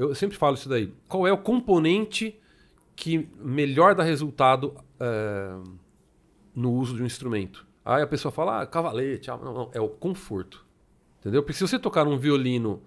Eu sempre falo isso daí. Qual é o componente que melhor dá resultado é, no uso de um instrumento? Aí a pessoa fala, ah, cavalete, ah, não, não, é o conforto. Entendeu? Porque se você tocar um violino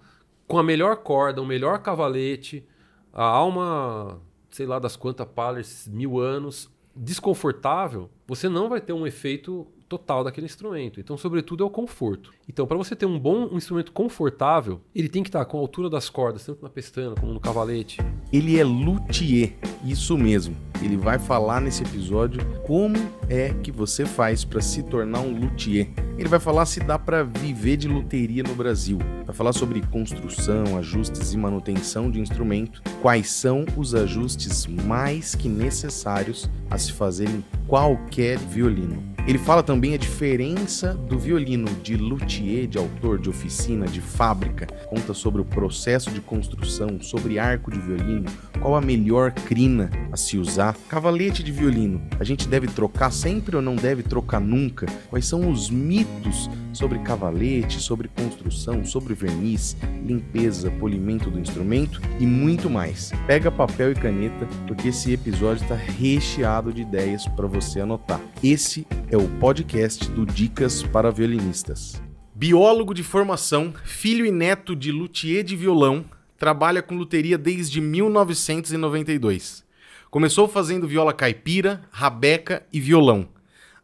com a melhor corda, o melhor cavalete, a alma, sei lá das quantas palhas, mil anos, desconfortável, você não vai ter um efeito total daquele instrumento. Então, sobretudo, é o conforto. Então, para você ter um bom um instrumento confortável, ele tem que estar tá com a altura das cordas, tanto na pestana como no cavalete. Ele é luthier, isso mesmo. Ele vai falar nesse episódio como é que você faz para se tornar um luthier. Ele vai falar se dá para viver de luteria no Brasil. Vai falar sobre construção, ajustes e manutenção de instrumento, quais são os ajustes mais que necessários a se fazer em qualquer violino. Ele fala também a diferença do violino de luthier, de autor, de oficina, de fábrica. Conta sobre o processo de construção, sobre arco de violino, qual a melhor crina a se usar. Cavalete de violino, a gente deve trocar sempre ou não deve trocar nunca? Quais são os mitos sobre cavalete, sobre construção, sobre verniz, limpeza, polimento do instrumento e muito mais. Pega papel e caneta porque esse episódio está recheado de ideias para você anotar. Esse é o podcast do Dicas para Violinistas. Biólogo de formação, filho e neto de luthier de violão, trabalha com luteria desde 1992. Começou fazendo viola caipira, rabeca e violão.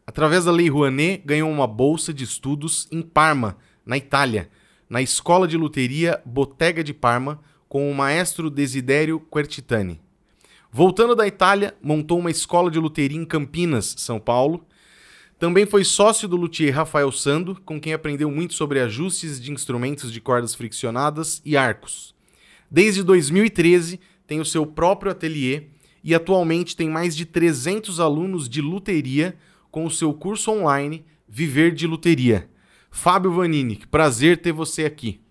Através da Lei Rouanet, ganhou uma bolsa de estudos em Parma, na Itália, na Escola de Luteria Bottega de Parma, com o maestro Desidério Quertitani. Voltando da Itália, montou uma escola de luteria em Campinas, São Paulo, também foi sócio do luthier Rafael Sando, com quem aprendeu muito sobre ajustes de instrumentos de cordas friccionadas e arcos. Desde 2013, tem o seu próprio ateliê e atualmente tem mais de 300 alunos de luteria com o seu curso online Viver de Luteria. Fábio Vanini, prazer ter você aqui.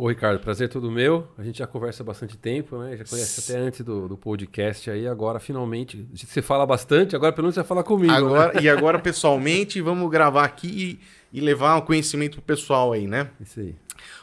Ô Ricardo, prazer todo meu. A gente já conversa há bastante tempo, né? Já conhece até antes do, do podcast aí. Agora, finalmente, você fala bastante, agora pelo menos você fala comigo. Né? Agora, né? E agora, pessoalmente, vamos gravar aqui e, e levar um conhecimento pro pessoal aí, né? Isso aí.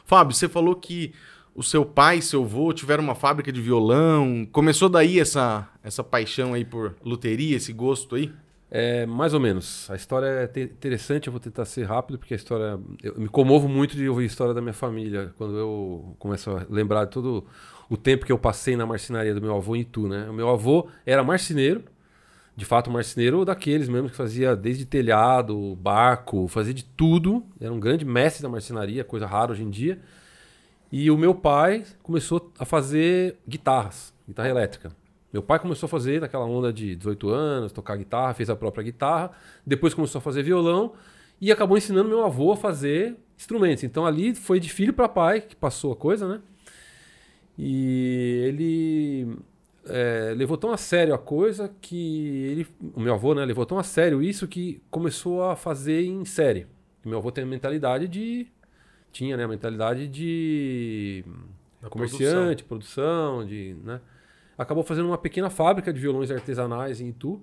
Fábio, você falou que o seu pai e seu avô tiveram uma fábrica de violão. Começou daí essa, essa paixão aí por loteria, esse gosto aí? É, mais ou menos. A história é interessante, eu vou tentar ser rápido, porque a história. Eu me comovo muito de ouvir a história da minha família, quando eu começo a lembrar de todo o tempo que eu passei na marcenaria do meu avô em Itu, né? O meu avô era marceneiro, de fato marceneiro daqueles mesmo, que fazia desde telhado, barco, fazia de tudo. Era um grande mestre da marcenaria, coisa rara hoje em dia. E o meu pai começou a fazer guitarras, guitarra elétrica. Meu pai começou a fazer naquela onda de 18 anos, tocar guitarra, fez a própria guitarra, depois começou a fazer violão e acabou ensinando meu avô a fazer instrumentos. Então ali foi de filho para pai que passou a coisa, né? E ele é, levou tão a sério a coisa que ele, o meu avô, né, levou tão a sério isso que começou a fazer em série. E meu avô tem a mentalidade de tinha, né, a mentalidade de a comerciante, produção, produção de, né? acabou fazendo uma pequena fábrica de violões artesanais em Itu.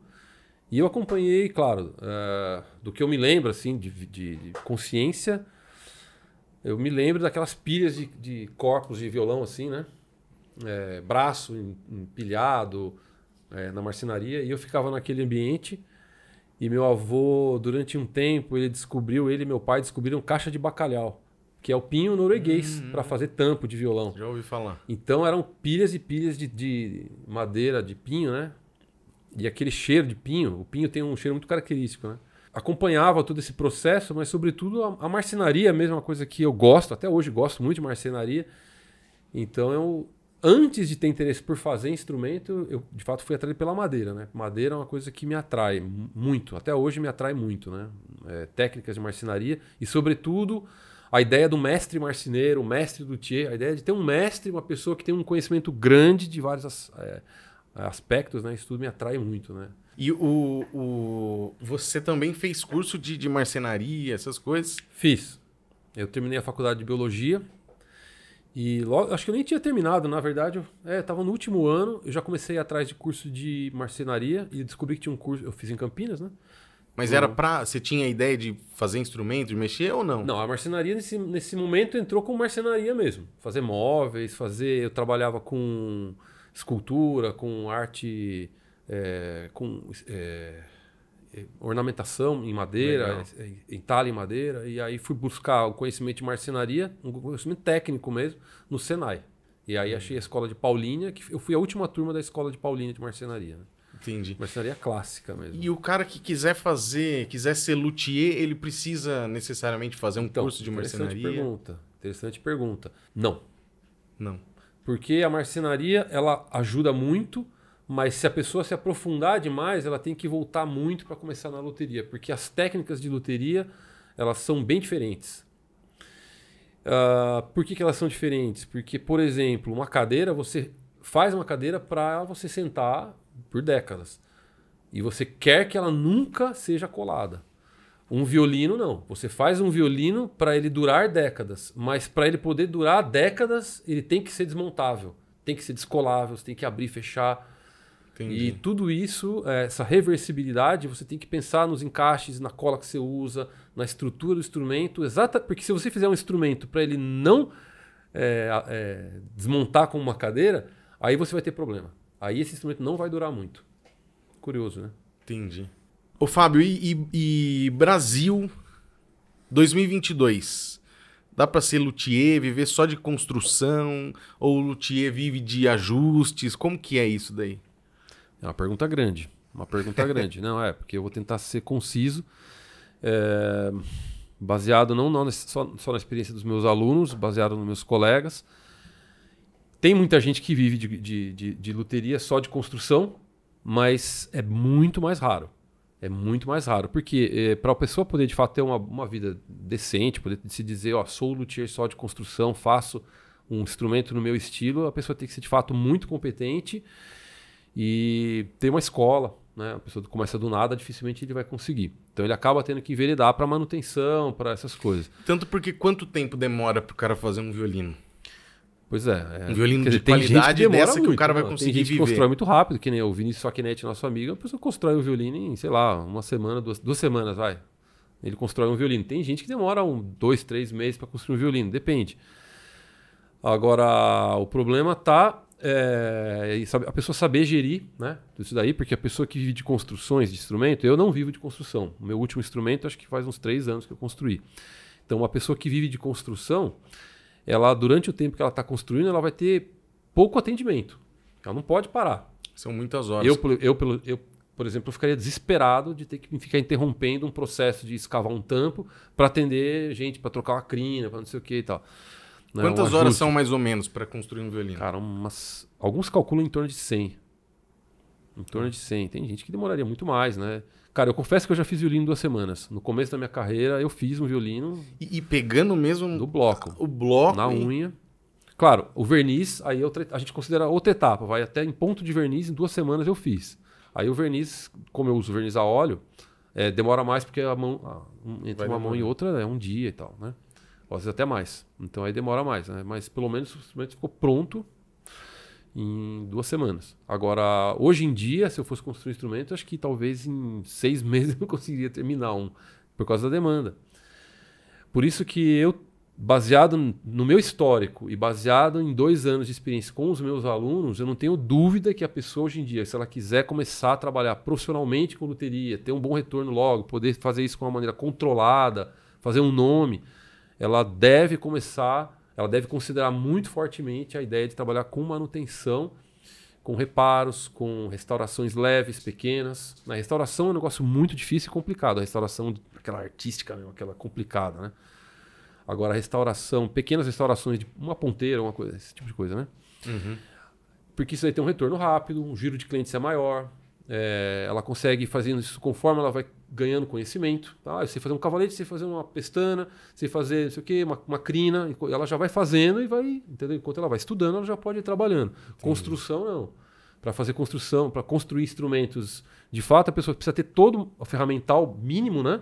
E eu acompanhei, claro, uh, do que eu me lembro, assim, de, de, de, consciência, eu me lembro daquelas pilhas de, de corpos de violão, assim, né? É, braço empilhado é, na marcenaria, e eu ficava naquele ambiente. E meu avô, durante um tempo, ele descobriu, ele e meu pai descobriram caixa de bacalhau que é o pinho norueguês, hum. para fazer tampo de violão. Já ouvi falar. Então eram pilhas e pilhas de, de, madeira de pinho, né? E aquele cheiro de pinho, o pinho tem um cheiro muito característico, né? Acompanhava todo esse processo, mas sobretudo a, a marcenaria é mesmo, uma coisa que eu gosto, até hoje gosto muito de marcenaria. Então eu, antes de ter interesse por fazer instrumento, eu de fato fui atraído pela madeira, né? Madeira é uma coisa que me atrai muito, até hoje me atrai muito, né? É, técnicas de marcenaria e sobretudo a ideia do mestre marceneiro, o mestre do Thier, a ideia de ter um mestre, uma pessoa que tem um conhecimento grande de vários as, é, aspectos, né? Isso tudo me atrai muito, né? E o, o você também fez curso de, de marcenaria, essas coisas? Fiz. Eu terminei a faculdade de biologia e logo, acho que eu nem tinha terminado, na verdade, eu, é, no último ano, eu já comecei atrás de curso de marcenaria e descobri que tinha um curso, eu fiz em Campinas, né? Mas uhum. era pra. Você tinha a ideia de fazer instrumento, de mexer ou não? Não, a marcenaria nesse, nesse momento entrou com marcenaria mesmo. Fazer móveis, fazer. Eu trabalhava com escultura, com arte. É, com é, é ornamentação em madeira, em, é, em talha em madeira. E aí fui buscar o conhecimento de marcenaria, um conhecimento técnico mesmo, no Senai. E aí uhum. achei a escola de Paulínia, que eu fui a última turma da escola de Paulínia de marcenaria. Né? Entendi. Mercearia clássica mesmo. E o cara que quiser fazer, quiser ser luthier, ele precisa necessariamente fazer um então, curso de mercenaria? Interessante pergunta. Interessante pergunta. Não. Não. Porque a marcenaria, ela ajuda muito, mas se a pessoa se aprofundar demais, ela tem que voltar muito para começar na loteria, porque as técnicas de loteria, elas são bem diferentes. Uh, por que, que elas são diferentes? Porque, por exemplo, uma cadeira, você faz uma cadeira para você sentar por décadas. E você quer que ela nunca seja colada. Um violino não. Você faz um violino para ele durar décadas, mas para ele poder durar décadas, ele tem que ser desmontável, tem que ser descolável, você tem que abrir, fechar. Entendi. E tudo isso, é, essa reversibilidade, você tem que pensar nos encaixes, na cola que você usa, na estrutura do instrumento, exata, porque se você fizer um instrumento para ele não é, é, desmontar com uma cadeira, aí você vai ter problema. Aí esse instrumento não vai durar muito. Curioso, né? Entendi. Ô, Fábio, e, e, e Brasil 2022? Dá para ser luthier, viver só de construção? Ou luthier vive de ajustes? Como que é isso daí? É uma pergunta grande. Uma pergunta grande. Não, é, porque eu vou tentar ser conciso, é, baseado não, não só, só, na experiência dos meus alunos, baseado nos meus colegas. Tem muita gente que vive de, de, de, de loteria só de construção, mas é muito mais raro. É muito mais raro, porque é, eh, para a pessoa poder de fato ter uma, uma vida decente, poder se dizer, ó, sou luthier só de construção, faço um instrumento no meu estilo, a pessoa tem que ser de fato muito competente e ter uma escola, né? A pessoa começa do nada, dificilmente ele vai conseguir. Então ele acaba tendo que enveredar para manutenção, para essas coisas. Tanto porque quanto tempo demora para o cara fazer um violino? Pois é. é. Um violino dizer, de qualidade que dessa muito, que o cara vai né? conseguir tem gente viver. Que constrói muito rápido, que nem o Vinícius Facchetti, nosso amigo, a pessoa constrói um violino em, sei lá, uma semana, duas, duas semanas, vai. Ele constrói um violino. Tem gente que demora um, dois, três meses para construir um violino, depende. Agora, o problema tá é, é a pessoa saber gerir né, isso daí, porque a pessoa que vive de construções de instrumento, eu não vivo de construção. O meu último instrumento, acho que faz uns três anos que eu construí. Então, uma pessoa que vive de construção, ela durante o tempo que ela está construindo, ela vai ter pouco atendimento. Ela não pode parar. São muitas horas. Eu, eu, eu, eu por exemplo, eu ficaria desesperado de ter que ficar interrompendo um processo de escavar um tampo para atender gente, para trocar uma crina, para não sei o que e tal. Não, né, Quantas um horas são mais ou menos para construir um violino? Cara, umas, alguns calculam em torno de 100. Em torno de 100. Tem gente que demoraria muito mais, né? Cara, eu confesso que eu já fiz violino duas semanas. No começo da minha carreira, eu fiz um violino. E, e pegando mesmo. Do bloco. O bloco. Na e... unha. Claro, o verniz, aí eu, é a gente considera outra etapa. Vai até em ponto de verniz, em duas semanas eu fiz. Aí o verniz, como eu uso verniz a óleo, é, demora mais porque a mão, um, entre vai uma demorar. mão e outra é um dia e tal, né? Às vezes até mais. Então aí demora mais, né? Mas pelo menos o instrumento ficou pronto em duas semanas. Agora, hoje em dia, se eu fosse construir um instrumento, acho que talvez em seis meses eu conseguiria terminar um, por causa da demanda. Por isso que eu, baseado no meu histórico e baseado em dois anos de experiência com os meus alunos, eu não tenho dúvida que a pessoa hoje em dia, se ela quiser começar a trabalhar profissionalmente com luteria, ter um bom retorno logo, poder fazer isso com uma maneira controlada, fazer um nome, ela deve começar ela deve considerar muito fortemente a ideia de trabalhar com manutenção, com reparos, com restaurações leves, pequenas. Na restauração é um negócio muito difícil e complicado, a restauração aquela artística mesmo, aquela complicada, né? Agora, a restauração, pequenas restaurações de uma ponteira, uma coisa, esse tipo de coisa, né? Uhum. Porque isso aí tem um retorno rápido, um giro de clientes é maior, é, ela consegue fazendo isso conforme ela vai ganhando conhecimento. Tá? Eu sei fazer um cavalete, sei fazer uma pestana, sei fazer não sei o quê, uma, uma crina. Ela já vai fazendo e vai, entendeu? Enquanto ela vai estudando, ela já pode ir trabalhando. Entendi. Construção, não. Para fazer construção, para construir instrumentos, de fato, a pessoa precisa ter todo o ferramental mínimo, né?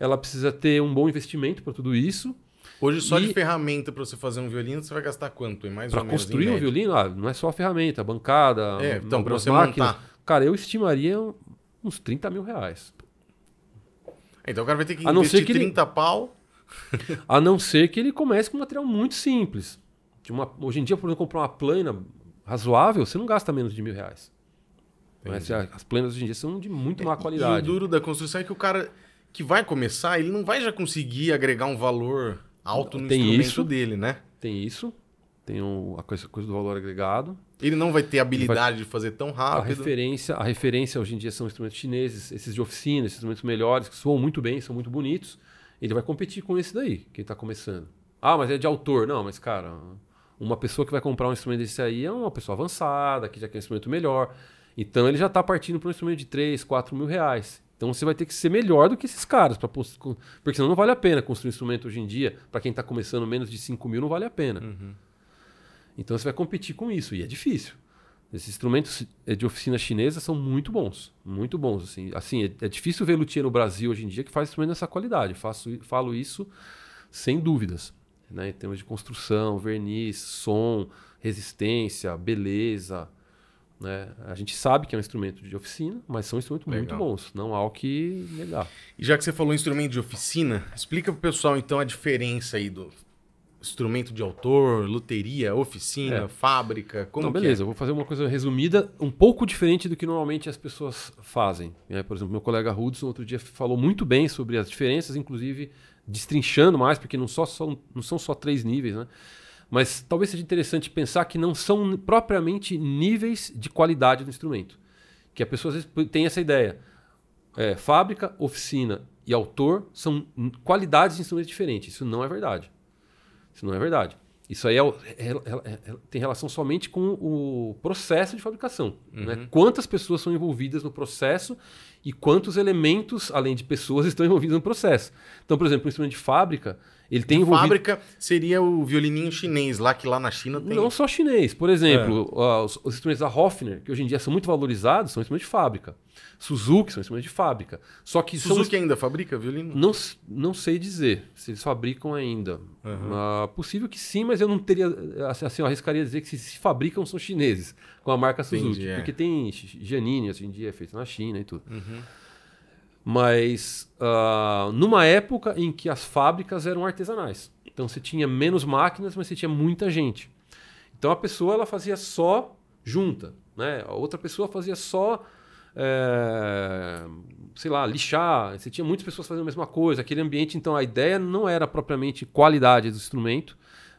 Ela precisa ter um bom investimento para tudo isso. Hoje, só e... de ferramenta para você fazer um violino, você vai gastar quanto? Para construir um violino, ah, não é só a ferramenta, a bancada, é, então, para você máquina, montar Cara, eu estimaria uns 30 mil reais. Então o cara vai ter que a não investir ser que 30 ele... pau. a não ser que ele comece com um material muito simples. Uma... Hoje em dia, por exemplo, comprar uma plana razoável, você não gasta menos de mil reais. Mas, né? as planas hoje em dia são de muito má qualidade. É, e o duro da construção é que o cara que vai começar, ele não vai já conseguir agregar um valor alto no tem instrumento isso, dele, né? Tem isso tem um, a coisa, coisa do valor agregado. Ele não vai ter habilidade vai, de fazer tão rápido. A referência, a referência hoje em dia são instrumentos chineses, esses de oficina, esses instrumentos melhores, que soam muito bem, são muito bonitos. Ele vai competir com esse daí, que está começando. Ah, mas é de autor. Não, mas cara, uma pessoa que vai comprar um instrumento desse aí é uma pessoa avançada, que já quer um instrumento melhor. Então ele já está partindo para um instrumento de 3, 4 mil reais. Então você vai ter que ser melhor do que esses caras, pra, porque senão não vale a pena construir um instrumento hoje em dia. Para quem está começando menos de 5 mil, não vale a pena. Uhum. Então você vai competir com isso e é difícil. Esses instrumentos de oficina chinesa são muito bons, muito bons. Assim, assim é, é difícil ver luthier no Brasil hoje em dia que faz instrumento dessa qualidade. Faço, falo isso sem dúvidas, né? Em termos de construção, verniz, som, resistência, beleza. Né? A gente sabe que é um instrumento de oficina, mas são instrumentos Legal. muito bons, não há o que negar. E já que você falou instrumento de oficina, explica para o pessoal então a diferença aí do instrumento de autor, loteria, oficina, é. fábrica? Como então, beleza, é? eu vou fazer uma coisa resumida, um pouco diferente do que normalmente as pessoas fazem. É, por exemplo, meu colega Hudson outro dia falou muito bem sobre as diferenças, inclusive destrinchando mais, porque não, só são, não são só três níveis, né? Mas talvez seja interessante pensar que não são propriamente níveis de qualidade do instrumento. Que a pessoa às vezes tem essa ideia. É, fábrica, oficina e autor são qualidades de instrumentos diferentes. Isso não é verdade. Isso não é verdade. Isso aí é é é, é, é, é, tem relação somente com o processo de fabricação. Né? Uhum. Né? Quantas pessoas são envolvidas no processo e quantos elementos, além de pessoas, estão envolvidos no processo. Então, por exemplo, um instrumento de fábrica, ele tem envolvido... Fábrica seria o violininho chinês lá, que lá na China tem. Não só chinês. Por exemplo, é. os, os, instrumentos da Hofner, que hoje em dia são muito valorizados, são instrumentos de fábrica. Suzuki são instrumentos de fábrica. Só que Suzuki são... ainda fabrica violino? Não, não sei dizer se eles fabricam ainda. Uhum. Uh, possível que sim, mas eu não teria. Assim, assim, eu arriscaria dizer que se, se fabricam são chineses, com a marca Suzuki. Entendi, é. Porque tem Janine, hoje em dia, é feito na China e tudo. Uhum mas uh, numa época em que as fábricas eram artesanais. Então você tinha menos máquinas, mas você tinha muita gente. Então a pessoa ela fazia só junta, né? A outra pessoa fazia só é, sei lá, lixar. Você tinha muitas pessoas fazendo a mesma coisa. Aquele ambiente, então a ideia não era propriamente qualidade do instrumento,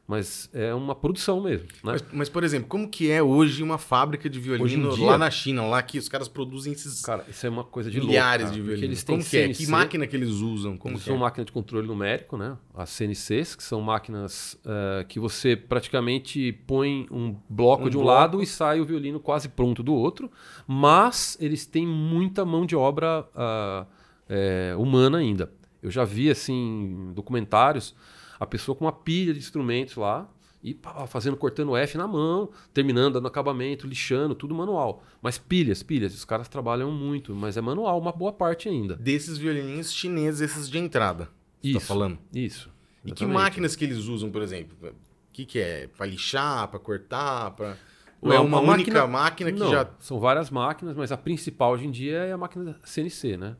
mas é uma produção mesmo. Né? Mas, mas, por exemplo, como que é hoje uma fábrica de violino dia, lá na China, lá que os caras produzem esses cara, isso é uma coisa de milhares louco, de violinos. Eles têm como que CNC, é? Que máquina que eles usam? Como eles são é? máquinas de controle numérico, né? As CNCs, que são máquinas uh, que você praticamente põe um bloco um de um bloco. lado e sai o violino quase pronto do outro, mas eles têm muita mão de obra uh, é, humana ainda. Eu já vi assim documentários a pessoa com uma pilha de instrumentos lá e pá, fazendo, cortando F na mão, terminando dando acabamento, lixando, tudo manual. Mas pilhas, pilhas, os caras trabalham muito, mas é manual, uma boa parte ainda. Desses violininhos chineses, esses de entrada. Tá isso. Tá falando? Isso. Exatamente. E que máquinas que eles usam, por exemplo? O que, que é? Para lixar, para cortar, para. Ou não, é uma, uma única máquina, máquina que não, já. São várias máquinas, mas a principal hoje em dia é a máquina CNC, né?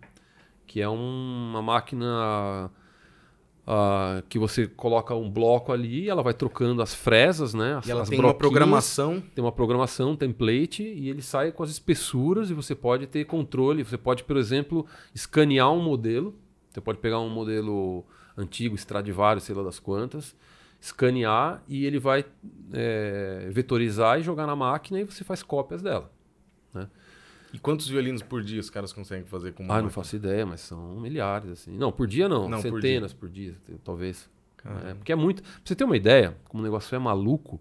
Que é um, uma máquina Uh, que você coloca um bloco ali, ela vai trocando as fresas, né? As, e ela tem uma programação. Tem uma programação, um template, e ele sai com as espessuras e você pode ter controle. Você pode, por exemplo, escanear um modelo. Você pode pegar um modelo antigo, Stradivarius, sei lá das quantas, escanear e ele vai é, vetorizar e jogar na máquina e você faz cópias dela. Né? E quantos violinos por dia os caras conseguem fazer com uma Ah, não faço ideia, mas são milhares, assim. Não, por dia não. não centenas por dia, por dia talvez. É, porque é muito. Pra você ter uma ideia, como o negócio é maluco,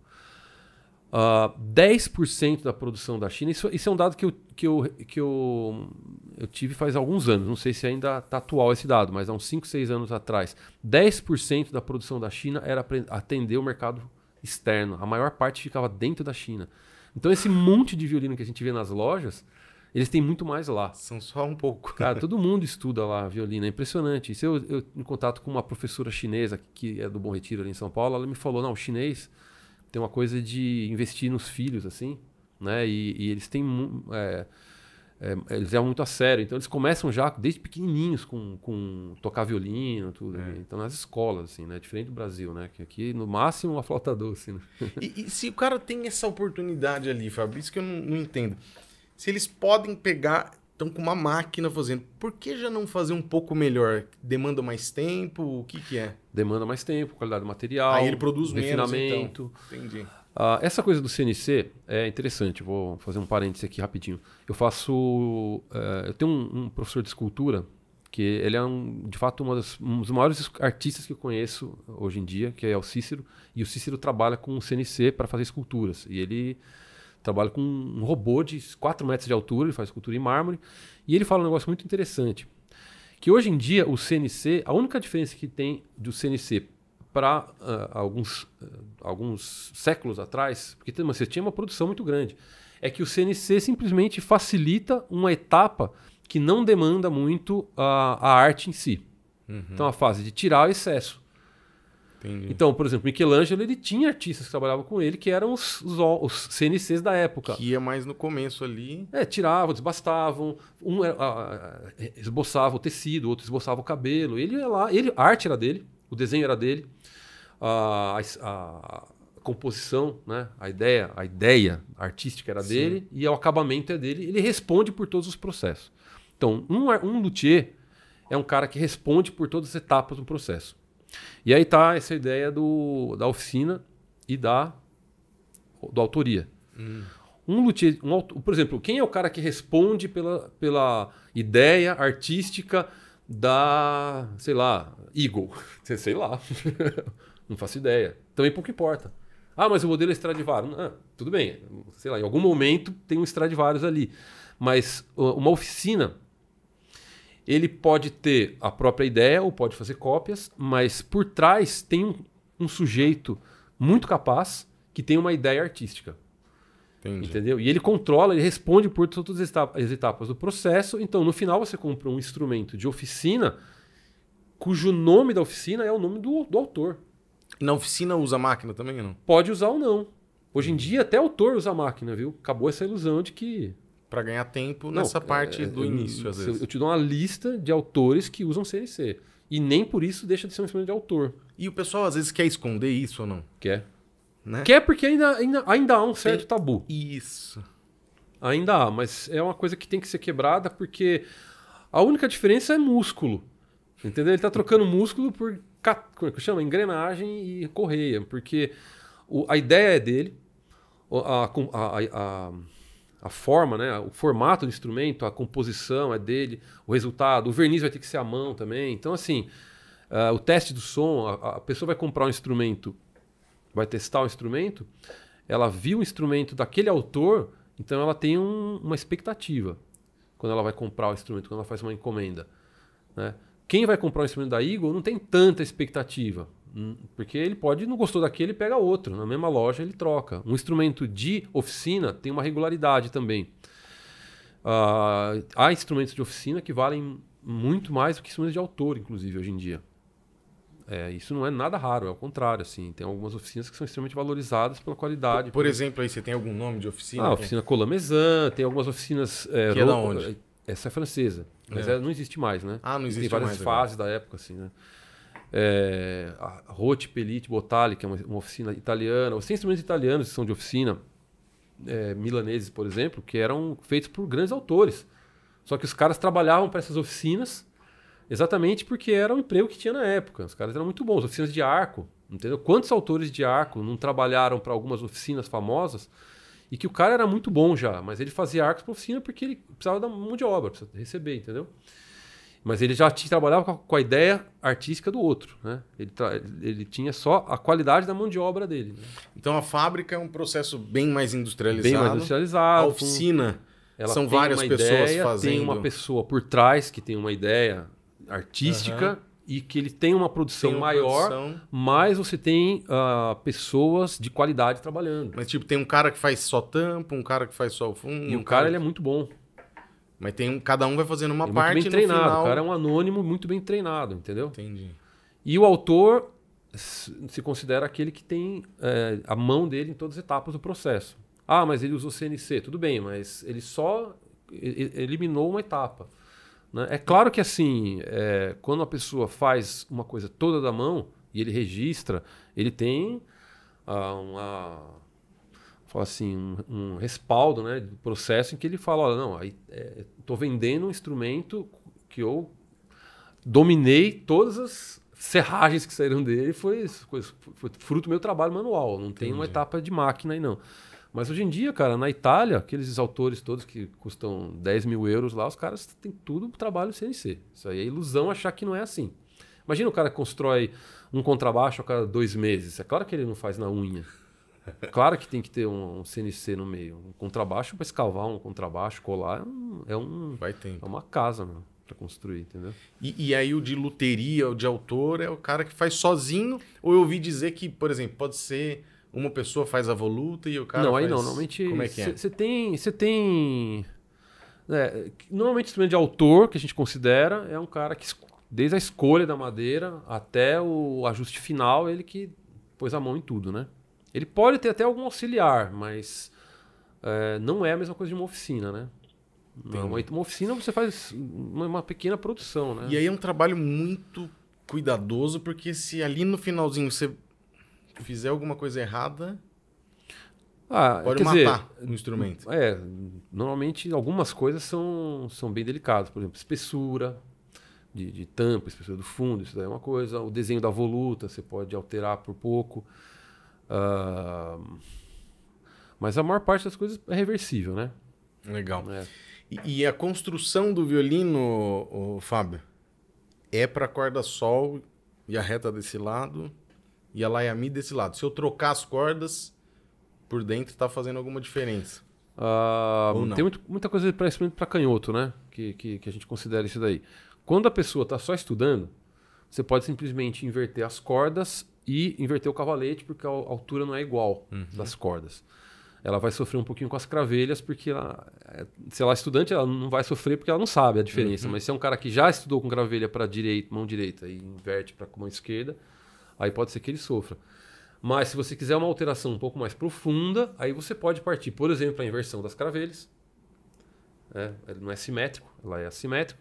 uh, ah, 10% da produção da China, isso, isso, é um dado que, eu, que, eu, que eu, eu tive faz alguns anos, não sei se ainda está atual esse dado, mas há uns 5, 6 anos atrás, 10% da produção da China era atender o mercado externo, a maior parte ficava dentro da China. Então esse monte de violino que a gente vê nas lojas eles têm muito mais lá. São só um pouco. Cara, todo mundo estuda lá violino, é impressionante. Isso eu, eu, em contato com uma professora chinesa que é do Bom Retiro ali em São Paulo, ela me falou: não, o chinês tem uma coisa de investir nos filhos, assim, né? E, e eles têm. É, é, eles levam muito a sério. Então eles começam já desde pequenininhos com, com tocar violino, tudo. É. Então nas escolas, assim, né? Diferente do Brasil, né? Que aqui no máximo uma flauta doce, né? E, e se o cara tem essa oportunidade ali, Fabrício, que eu não, não entendo. Se eles podem pegar, estão com uma máquina fazendo, por que já não fazer um pouco melhor? Demanda mais tempo? O que, que é? Demanda mais tempo, qualidade do material. Aí ele produz menos, então. Entendi. Ah, essa coisa do CNC é interessante. Vou fazer um parêntese aqui rapidinho. Eu faço. Uh, eu tenho um, um, professor de escultura que ele é um, de fato das, um dos maiores artistas que eu conheço hoje em dia, que é o Cícero. E o Cícero trabalha com o CNC para fazer esculturas. E ele trabalha com um robô de 4 metros de altura, ele faz cultura em mármore. E ele fala um negócio muito interessante. Que hoje em dia o CNC, a única diferença que tem do CNC para uh, ah, alguns, uh, alguns séculos atrás, porque você tinha uma produção muito grande, é que o CNC simplesmente facilita uma etapa que não demanda muito a, a arte em si. Uhum. Então a fase de tirar o excesso. Entendi. Então, por exemplo, Michelangelo ele tinha artistas que trabalhavam com ele que eram os, os, os CNCs da época. Que ia mais no começo ali. É, tiravam, desbastavam, um era, a, esboçava o tecido, outro esboçava o cabelo. Ele ia lá, ele, a arte era dele, o desenho era dele, a, a, a composição, né? a ideia, a ideia artística era Sim. dele e o acabamento é dele. Ele responde por todos os processos. Então, um, um luthier é um cara que responde por todas as etapas do processo. E aí tá essa ideia do, da oficina e da do autoria. Hum. Um luthier, um, por exemplo, quem é o cara que responde pela, pela ideia artística da, sei lá, Eagle? Sei lá. Não faço ideia. Também pouco importa. Ah, mas o modelo é Stradivarius. Ah, tudo bem, sei lá, em algum momento tem um Stradivarius ali. Mas ah, uma oficina ele pode ter a própria ideia ou pode fazer cópias, mas por trás tem um, um sujeito muito capaz que tem uma ideia artística. Entendi. Entendeu? E ele controla, ele responde por todas as etapas do processo. Então, no final, você compra um instrumento de oficina cujo nome da oficina é o nome do, do autor. Na oficina usa máquina também, não? Pode usar ou não. Hoje em dia, até autor usa máquina, viu? Acabou essa ilusão de que para ganhar tempo Não, nessa parte é, do início, às vezes. Eu te dou uma lista de autores que usam CNC. E nem por isso deixa de ser um instrumento de autor. E o pessoal às vezes quer esconder isso ou não? Quer. Né? Quer porque ainda, ainda, ainda há um certo tem... tabu. Isso. Ainda há, mas é uma coisa que tem que ser quebrada porque a única diferença é músculo. Entendeu? Ele tá trocando músculo por como é que chama? engrenagem e correia, porque o, a ideia é dele, a, a, a, a a forma, né? o formato do instrumento, a composição é dele, o resultado, o verniz vai ter que ser à mão também. Então, assim, uh, o teste do som, a, a, pessoa vai comprar um instrumento, vai testar o instrumento, ela viu o instrumento daquele autor, então ela tem um, uma expectativa quando ela vai comprar o instrumento, quando ela faz uma encomenda. Né? Quem vai comprar o instrumento da Eagle não tem tanta expectativa. Hum, porque ele pode, não gostou daquele, pega outro. Na mesma loja ele troca. Um instrumento de oficina tem uma regularidade também. Uh, há instrumentos de oficina que valem muito mais do que instrumentos de autor, inclusive, hoje em dia. É, isso não é nada raro, é o contrário, assim. Tem algumas oficinas que são extremamente valorizadas pela qualidade. Por, por... exemplo, aí você tem algum nome de oficina? Ah, a oficina Colamesan, tem algumas oficinas... É, que é da onde? É, essa é francesa, mas é. é. não existe mais, né? Ah, não existe mais. Tem várias mais, fases agora. da época, assim, né? é, Rote Pellitti que é uma, uma, oficina italiana, Os instrumentos italianos que são de oficina, é, milaneses, por exemplo, que eram feitos por grandes autores. Só que os caras trabalhavam para essas oficinas exatamente porque era o emprego que tinha na época. Os caras eram muito bons. Oficinas de arco, entendeu? Quantos autores de arco não trabalharam para algumas oficinas famosas e que o cara era muito bom já, mas ele fazia arcos para oficina porque ele precisava da mão de obra, precisava receber, entendeu? Mas ele já trabalhava com a ideia artística do outro, né? Ele, ele tinha só a qualidade da mão de obra dele. Né? Então a fábrica é um processo bem mais industrializado. Bem mais industrializado. A oficina ela são várias pessoas ideia, fazendo. Tem uma pessoa por trás que tem uma ideia artística uhum. e que ele tem uma produção tem uma maior, produção... mas você tem uh, pessoas de qualidade trabalhando. Mas tipo tem um cara que faz só tampa, um cara que faz só fundo. E um o cara, cara que... ele é muito bom. Mas tem um, cada um vai fazendo uma parte muito bem treinado. Final... O cara é um anônimo muito bem treinado, entendeu? Entendi. E o autor se considera aquele que tem é, a mão dele em todas as etapas do processo. Ah, mas ele usou CNC, tudo bem, mas ele só eliminou uma etapa. Né? É claro que assim, é, quando a pessoa faz uma coisa toda da mão e ele registra, ele tem ah, uma fala assim, um, um, respaldo né, do processo em que ele fala, olha, não, estou é, vendendo um instrumento que eu dominei todas as serragens que saíram dele, foi, foi, foi fruto do meu trabalho manual, não Entendi. tem uma etapa de máquina aí não. Mas hoje em dia, cara, na Itália, aqueles autores todos que custam 10 mil euros lá, os caras têm tudo trabalho CNC. Isso aí é ilusão achar que não é assim. Imagina o cara que constrói um contrabaixo a cada dois meses. É claro que ele não faz na unha. Claro que tem que ter um, um CNC no meio. Um contrabaixo para escavar, um contrabaixo, colar, é um. É, um, Vai é uma casa, mano, para construir, entendeu? E, e, aí o de luteria, o de autor, é o cara que faz sozinho. Ou eu ouvi dizer que, por exemplo, pode ser uma pessoa faz a voluta e o cara. Não, faz... aí não. Normalmente. Como é que é? Você tem. Você tem. É, normalmente instrumento de autor que a gente considera é um cara que desde a escolha da madeira até o ajuste final ele que pôs a mão em tudo, né? Ele pode ter até algum auxiliar, mas é, não é a mesma coisa de uma oficina, né? uma, uma oficina você faz uma, uma pequena produção, né? E aí é um trabalho muito cuidadoso, porque se ali no finalzinho você fizer alguma coisa errada, ah, é, pode matar dizer, instrumento. É, normalmente algumas coisas são, são bem delicadas, por exemplo, espessura de, de tampa, espessura do fundo, isso daí é uma coisa. O desenho da voluta você pode alterar por pouco mas a maior parte das coisas é reversível, né? Legal. É. E, e, a construção do violino, o Fábio, é para corda sol e a reta desse lado e a Layami desse lado. Se eu trocar as cordas, por dentro está fazendo alguma diferença. Ah, tem muito, muita coisa de para canhoto, né? Que, que, que, a gente considera isso daí. Quando a pessoa está só estudando, você pode simplesmente inverter as cordas e inverter o cavalete porque a altura não é igual uhum. das cordas. Ela vai sofrer um pouquinho com as cravelhas, porque ela, é, se ela é estudante, ela não vai sofrer porque ela não sabe a diferença. Uhum. Mas se é um cara que já estudou com cravelha para direita, mão direita e inverte para mão esquerda, aí pode ser que ele sofra. Mas se você quiser uma alteração um pouco mais profunda, aí você pode partir, por exemplo, para a inversão das cravelhas. É, ele não é simétrico, ela é assimétrico.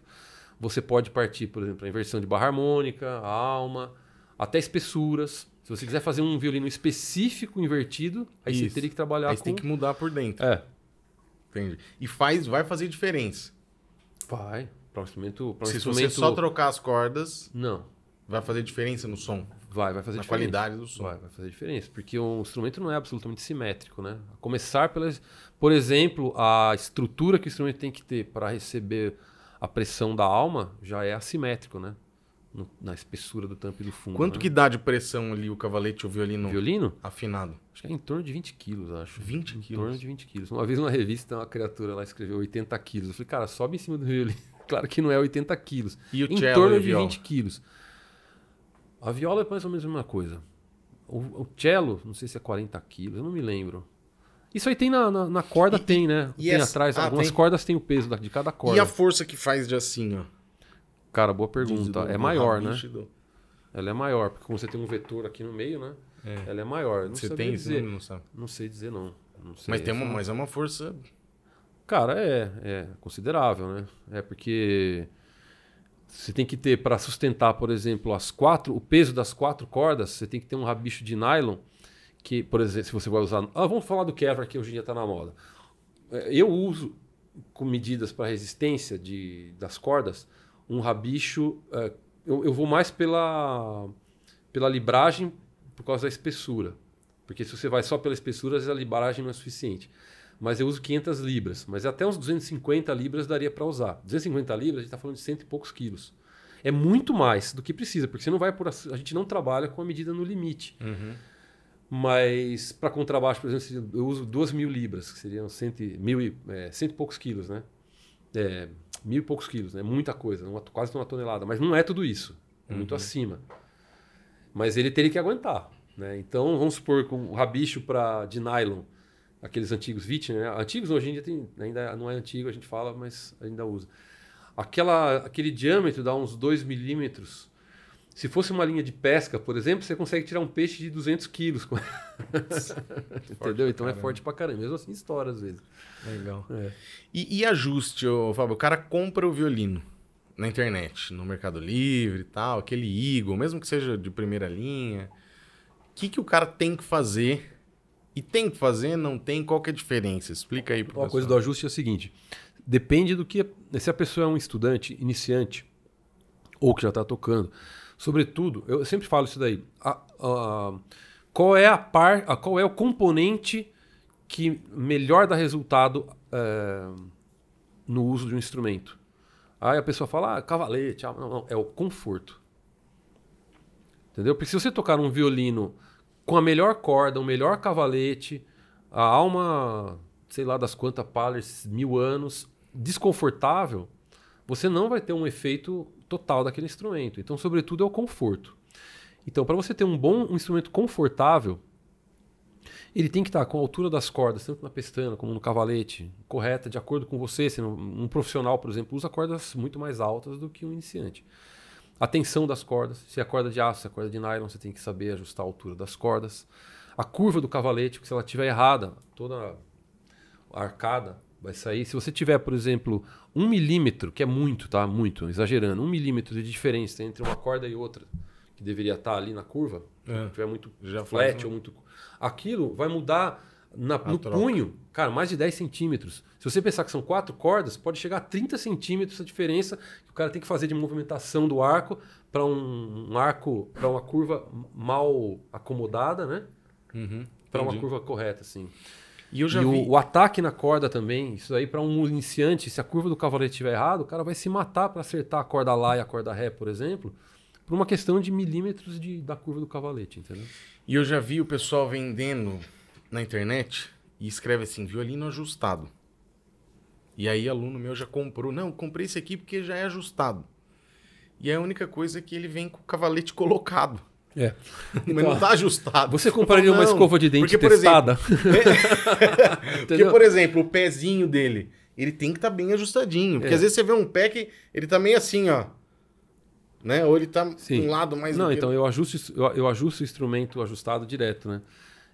Você pode partir, por exemplo, para a inversão de barra harmônica, a alma até espessuras. Se você quiser fazer um violino específico invertido, aí Isso. você teria que trabalhar aí com... Aí tem que mudar por dentro. É. Entendi. E faz, vai fazer diferença. Vai. Para um instrumento... Pra um Se instrumento... você só trocar as cordas... Não. Vai fazer diferença no som? Vai, vai fazer Na diferença. Na qualidade do som. Vai, vai fazer diferença. Porque o instrumento não é absolutamente simétrico, né? A começar pelas... Por exemplo, a estrutura que o instrumento tem que ter para receber a pressão da alma já é assimétrico, né? no, na espessura do tampo e do fundo. Quanto né? que dá de pressão ali o cavalete o violino? Violino? Afinado. Acho que é em torno de 20 quilos, acho. 20 em quilos? Em torno de 20 quilos. Uma vez numa revista, uma criatura lá escreveu 80 quilos. Eu falei, cara, sobe em cima do violino. claro que não é 80 quilos. E o Em cello, torno de 20 quilos. A viola é mais ou menos a mesma coisa. O, o cello, não sei se é 40 quilos, eu não me lembro. Isso aí tem na, na, na corda, e, tem, né? tem essa... atrás. Ah, algumas tem... cordas tem o peso de cada corda. E a força que faz de assim, ó? Cara, boa pergunta. É do, é maior, né? Do... Ela é maior, porque como você tem um vetor aqui no meio, né? É. Ela é maior. Não você tem dizer. Não, sabe. não sei dizer, não. não sei. Mas, tem uma, mas é uma força. Cara, é, é considerável, né? É porque você tem que ter para sustentar, por exemplo, as quatro, o peso das quatro cordas, você tem que ter um rabicho de nylon que, por exemplo, se você vai usar, ah, vamos falar do Kevlar que hoje em dia está na moda. É, eu uso com medidas para resistência de, das cordas um rabicho. É, eu, eu, vou mais pela, pela libragem por causa da espessura. Porque se você vai só pela espessura, a libragem não é suficiente. Mas eu uso 500 libras. Mas até uns 250 libras daria para usar. 250 libras, a gente está falando de cento e poucos quilos. É muito mais do que precisa, porque você não vai por. A gente não trabalha com a medida no limite. Uhum. Mas para contrabaixo, por exemplo, eu uso 2 mil libras, que seriam cento mil e, é, cento e poucos quilos, né? É, mil e poucos quilos, né? Muita coisa, uma, quase uma tonelada. Mas não é tudo isso. É uhum. muito acima. Mas ele teria que aguentar. Né? Então, vamos supor, com o rabicho pra, de nylon, aqueles antigos Vitner, né? antigos hoje em dia tem, ainda não é antigo, a gente fala, mas ainda usa. Aquela, aquele diâmetro dá uns 2 milímetros se fosse uma linha de pesca, por exemplo, você consegue tirar um peixe de 200 quilos. Entendeu? Então é forte pra caramba. Mesmo assim, estoura às vezes. Legal. É. E, e, ajuste, ô, Fábio? O cara compra o violino na internet, no Mercado Livre e tal, aquele Eagle, mesmo que seja de primeira linha. O que, que o cara tem que fazer e tem que fazer, não tem, qual é a diferença? Explica aí. Uma pessoal. coisa do ajuste é o seguinte: depende do que. Se a pessoa é um estudante, iniciante, ou que já está tocando, Sobretudo, eu sempre falo isso daí. A, a, qual é a par, a, qual é o componente que melhor dá resultado é, no uso de um instrumento? Aí a pessoa fala, ah, cavalete, ah, não, não, é o conforto. Entendeu? Porque se você tocar um violino com a melhor corda, o melhor cavalete, a alma, sei lá das quantas palhas, mil anos, desconfortável, você não vai ter um efeito total daquele instrumento. Então, sobretudo, é o conforto. Então, para você ter um bom um instrumento confortável, ele tem que estar tá com a altura das cordas, tanto na pestana como no cavalete, correta, de acordo com você. Se um profissional, por exemplo, usa cordas muito mais altas do que um iniciante. A tensão das cordas, se é corda de aço, se é corda de nylon, você tem que saber ajustar a altura das cordas. A curva do cavalete, porque se ela estiver errada, toda a arcada vai sair. Se você tiver, por exemplo, um milímetro, que é muito, tá? Muito, exagerando, um milímetro de diferença entre uma corda e outra, que deveria estar tá ali na curva, é. se tiver muito Já flat ou muito. Aquilo vai mudar na, no troca. punho, cara, mais de 10 centímetros. Se você pensar que são quatro cordas, pode chegar a 30 centímetros a diferença que o cara tem que fazer de movimentação do arco para um, um, arco, para uma curva mal acomodada, né? Uhum, para uma curva correta, assim. E, eu já e vi... o, o, ataque na corda também, isso aí para um iniciante, se a curva do cavalete estiver errado o cara vai se matar para acertar a corda lá e a corda ré, por exemplo, por uma questão de milímetros de, da curva do cavalete, entendeu? E eu já vi o pessoal vendendo na internet e escreve assim, violino ajustado. E aí aluno meu já comprou, não, comprei esse aqui porque já é ajustado. E é a única coisa é que ele vem com o cavalete colocado. É. Mas então, não tá ajustado. Você compraria uma escova de dente porque, por testada? Exemplo, porque, por exemplo, o pezinho dele, ele tem que estar tá bem ajustadinho. Porque é. às vezes você vê um pé que ele tá meio assim, ó. Né? Ou ele tá Sim. um lado mais... Não, então eu, ajusto, eu, eu ajusto o instrumento ajustado direto, né?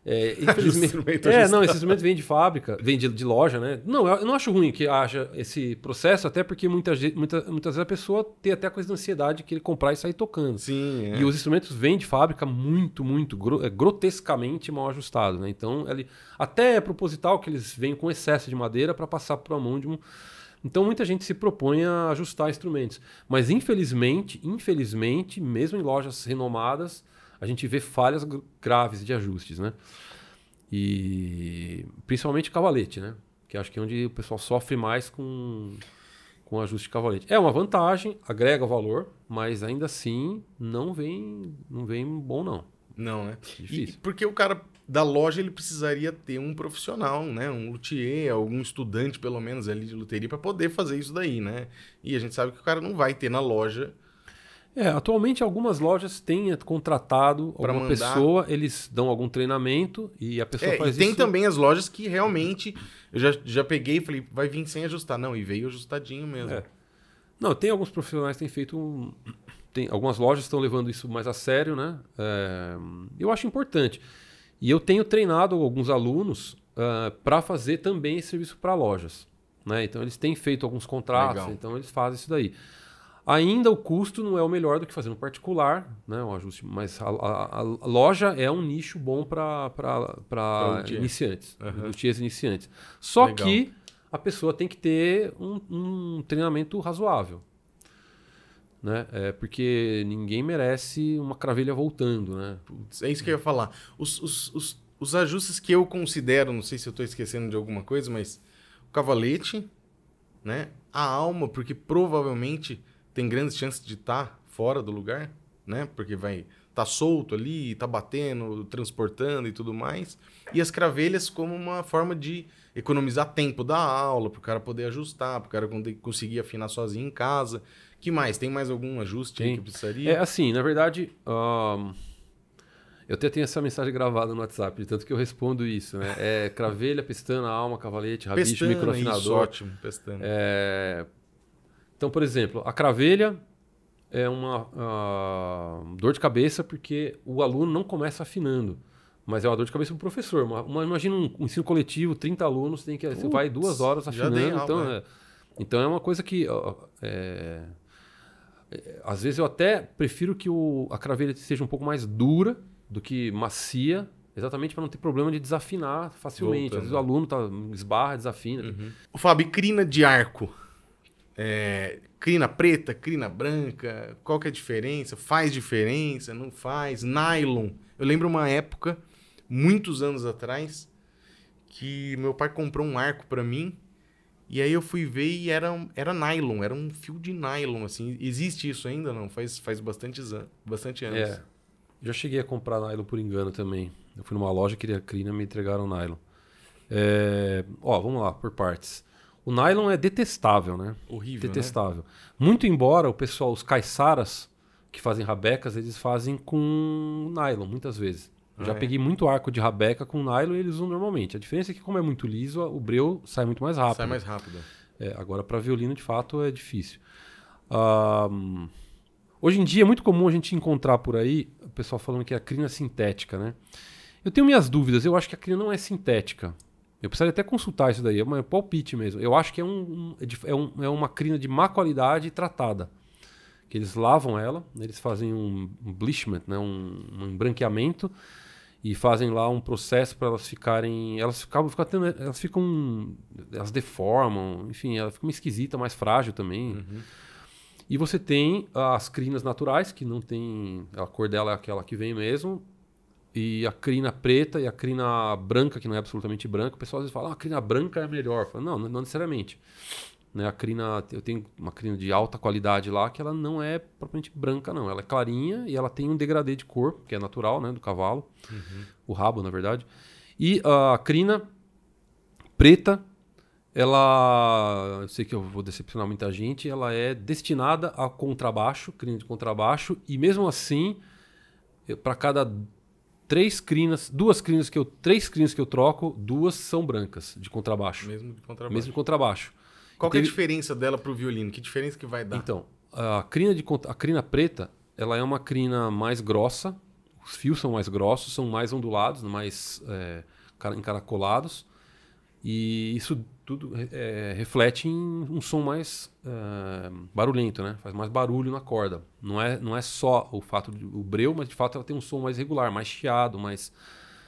É, infelizmente. é, não, esse instrumento vem de fábrica, vem de, de loja, né? Não, eu, eu não acho ruim que haja esse processo, até porque muita, muita, muitas vezes a pessoa tem até a coisa da ansiedade que ele comprar e sair tocando. Sim. É. E os instrumentos vêm de fábrica muito, muito é, grotescamente mal ajustados, né? Então, ele, até é proposital que eles venham com excesso de madeira para passar para a mão de um. Então muita gente se propõe a ajustar instrumentos, mas infelizmente, infelizmente, mesmo em lojas renomadas, a gente vê falhas graves de ajustes, né? E principalmente cavalete, né? Que acho que é onde o pessoal sofre mais com, com ajuste de cavalete. É uma vantagem, agrega valor, mas ainda assim não vem, não vem bom, não. Não, né? Difícil. E porque o cara da loja ele precisaria ter um profissional, né? Um luthier, algum estudante pelo menos ali de luteria para poder fazer isso daí, né? E a gente sabe que o cara não vai ter na loja é, atualmente algumas lojas têm contratado pra alguma mandar... pessoa, eles dão algum treinamento e a pessoa é, faz e isso. Tem também as lojas que realmente eu já, já peguei e falei, vai vir sem ajustar. Não, e veio ajustadinho mesmo. É. Não, tem alguns profissionais que têm feito. Tem, algumas lojas estão levando isso mais a sério, né? É, eu acho importante. E eu tenho treinado alguns alunos uh, para fazer também esse serviço para lojas. Né? Então eles têm feito alguns contratos, Legal. então eles fazem isso daí. Ainda o custo não é o melhor do que fazer no particular, né? Um ajuste, mas a, a, a loja é um nicho bom para iniciantes, uhum. iniciantes. Só Legal. que a pessoa tem que ter um, um treinamento razoável. Né? É porque ninguém merece uma cravelha voltando, né? é isso que eu ia falar. Os, os, os, os ajustes que eu considero, não sei se eu estou esquecendo de alguma coisa, mas o cavalete, né? A alma, porque provavelmente tem grandes chances de estar tá fora do lugar, né? Porque vai tá solto ali, tá batendo, transportando e tudo mais. E as cravelhas como uma forma de economizar tempo da aula, para o cara poder ajustar, para o cara conseguir afinar sozinho em casa. que mais? Tem mais algum ajuste aí que precisaria? É assim, na verdade, um, eu até tenho essa mensagem gravada no WhatsApp, de tanto que eu respondo isso, né? É cravelha, pestana, alma, cavalete, rabicho, pestana, microafinador. Isso, ótimo, pestana. É então, por exemplo, a cravelha é uma uh, dor de cabeça porque o aluno não começa afinando. Mas é uma dor de cabeça para o professor. Uma, uma, imagina um, um, ensino coletivo, 30 alunos, tem que, Putz, você vai duas horas afinando. Aula, então, né? é, então é uma coisa que. Uh, é, às vezes eu até prefiro que o, a cravelha seja um pouco mais dura do que macia, exatamente para não ter problema de desafinar facilmente. Volta, às vezes né? o aluno tá, esbarra, desafina. Uhum. Fábio, crina de arco. É, crina preta, crina branca, qual que é a diferença? Faz diferença, não faz? Nylon. Eu lembro uma época, muitos anos atrás, que meu pai comprou um arco para mim, e aí eu fui ver e era, era nylon, era um fio de nylon, assim. Existe isso ainda não? Faz, faz bastantes an bastante anos. É, já cheguei a comprar nylon por engano também. Eu fui numa loja, queria crina, me entregaram nylon. É, ó, vamos lá, por partes. O nylon é detestável, né? Horrível. Né? Detestável. Né? Muito embora o pessoal, os caiçaras que fazem rabecas, eles fazem com nylon, muitas vezes. Eu ah, já é. peguei muito arco de rabeca com nylon e eles usam normalmente. A diferença é que, como é muito liso, o breu sai muito mais rápido. Sai mais rápido. É, agora, para violino, de fato, é difícil. Um, hoje em dia é muito comum a gente encontrar por aí o pessoal falando que é a crina é sintética, né? Eu tenho minhas dúvidas. Eu acho que a crina não é sintética. Eu precisaria até consultar isso daí, é, é um palpite mesmo. Eu acho que é, um, é, é, um, é uma crina de má qualidade tratada. Que eles lavam ela, eles fazem um, bleachment, né? um, um embranqueamento, e fazem lá um processo para elas ficarem. Elas ficam, ficam elas ficam. Elas deformam, enfim, ela fica uma esquisita, mais frágil também. Uhum. E você tem as crinas naturais, que não tem. A cor dela é aquela que vem mesmo, e a crina preta e a crina branca, que não é absolutamente branca. O pessoal às vezes fala, ah, a crina branca é melhor. Falo, não, não necessariamente. Né, a crina, eu tenho uma crina de alta qualidade lá, que ela não é propriamente branca, não. Ela é clarinha e ela tem um degradê de cor, que é natural, né, do cavalo. Uhum. O rabo, na verdade. E a crina preta, ela, eu sei que eu vou decepcionar muita gente, ela é destinada a contrabaixo, crina de contrabaixo, e mesmo assim, para cada três crinas, duas crinas que eu, três crinas que eu troco, duas são brancas de contrabaixo. Mesmo de contrabaixo. Mesmo de contrabaixo. Qual teve... é a diferença dela para o violino? Que diferença que vai dar? Então, a crina de a crina preta, ela é uma crina mais grossa, os fios são mais grossos, são mais ondulados, mais é, encaracolados. E isso tudo é, reflete em um som mais é, barulhento, né? Faz mais barulho na corda. Não é, não é só o fato do breu, mas de fato ela tem um som mais regular, mais chiado, mais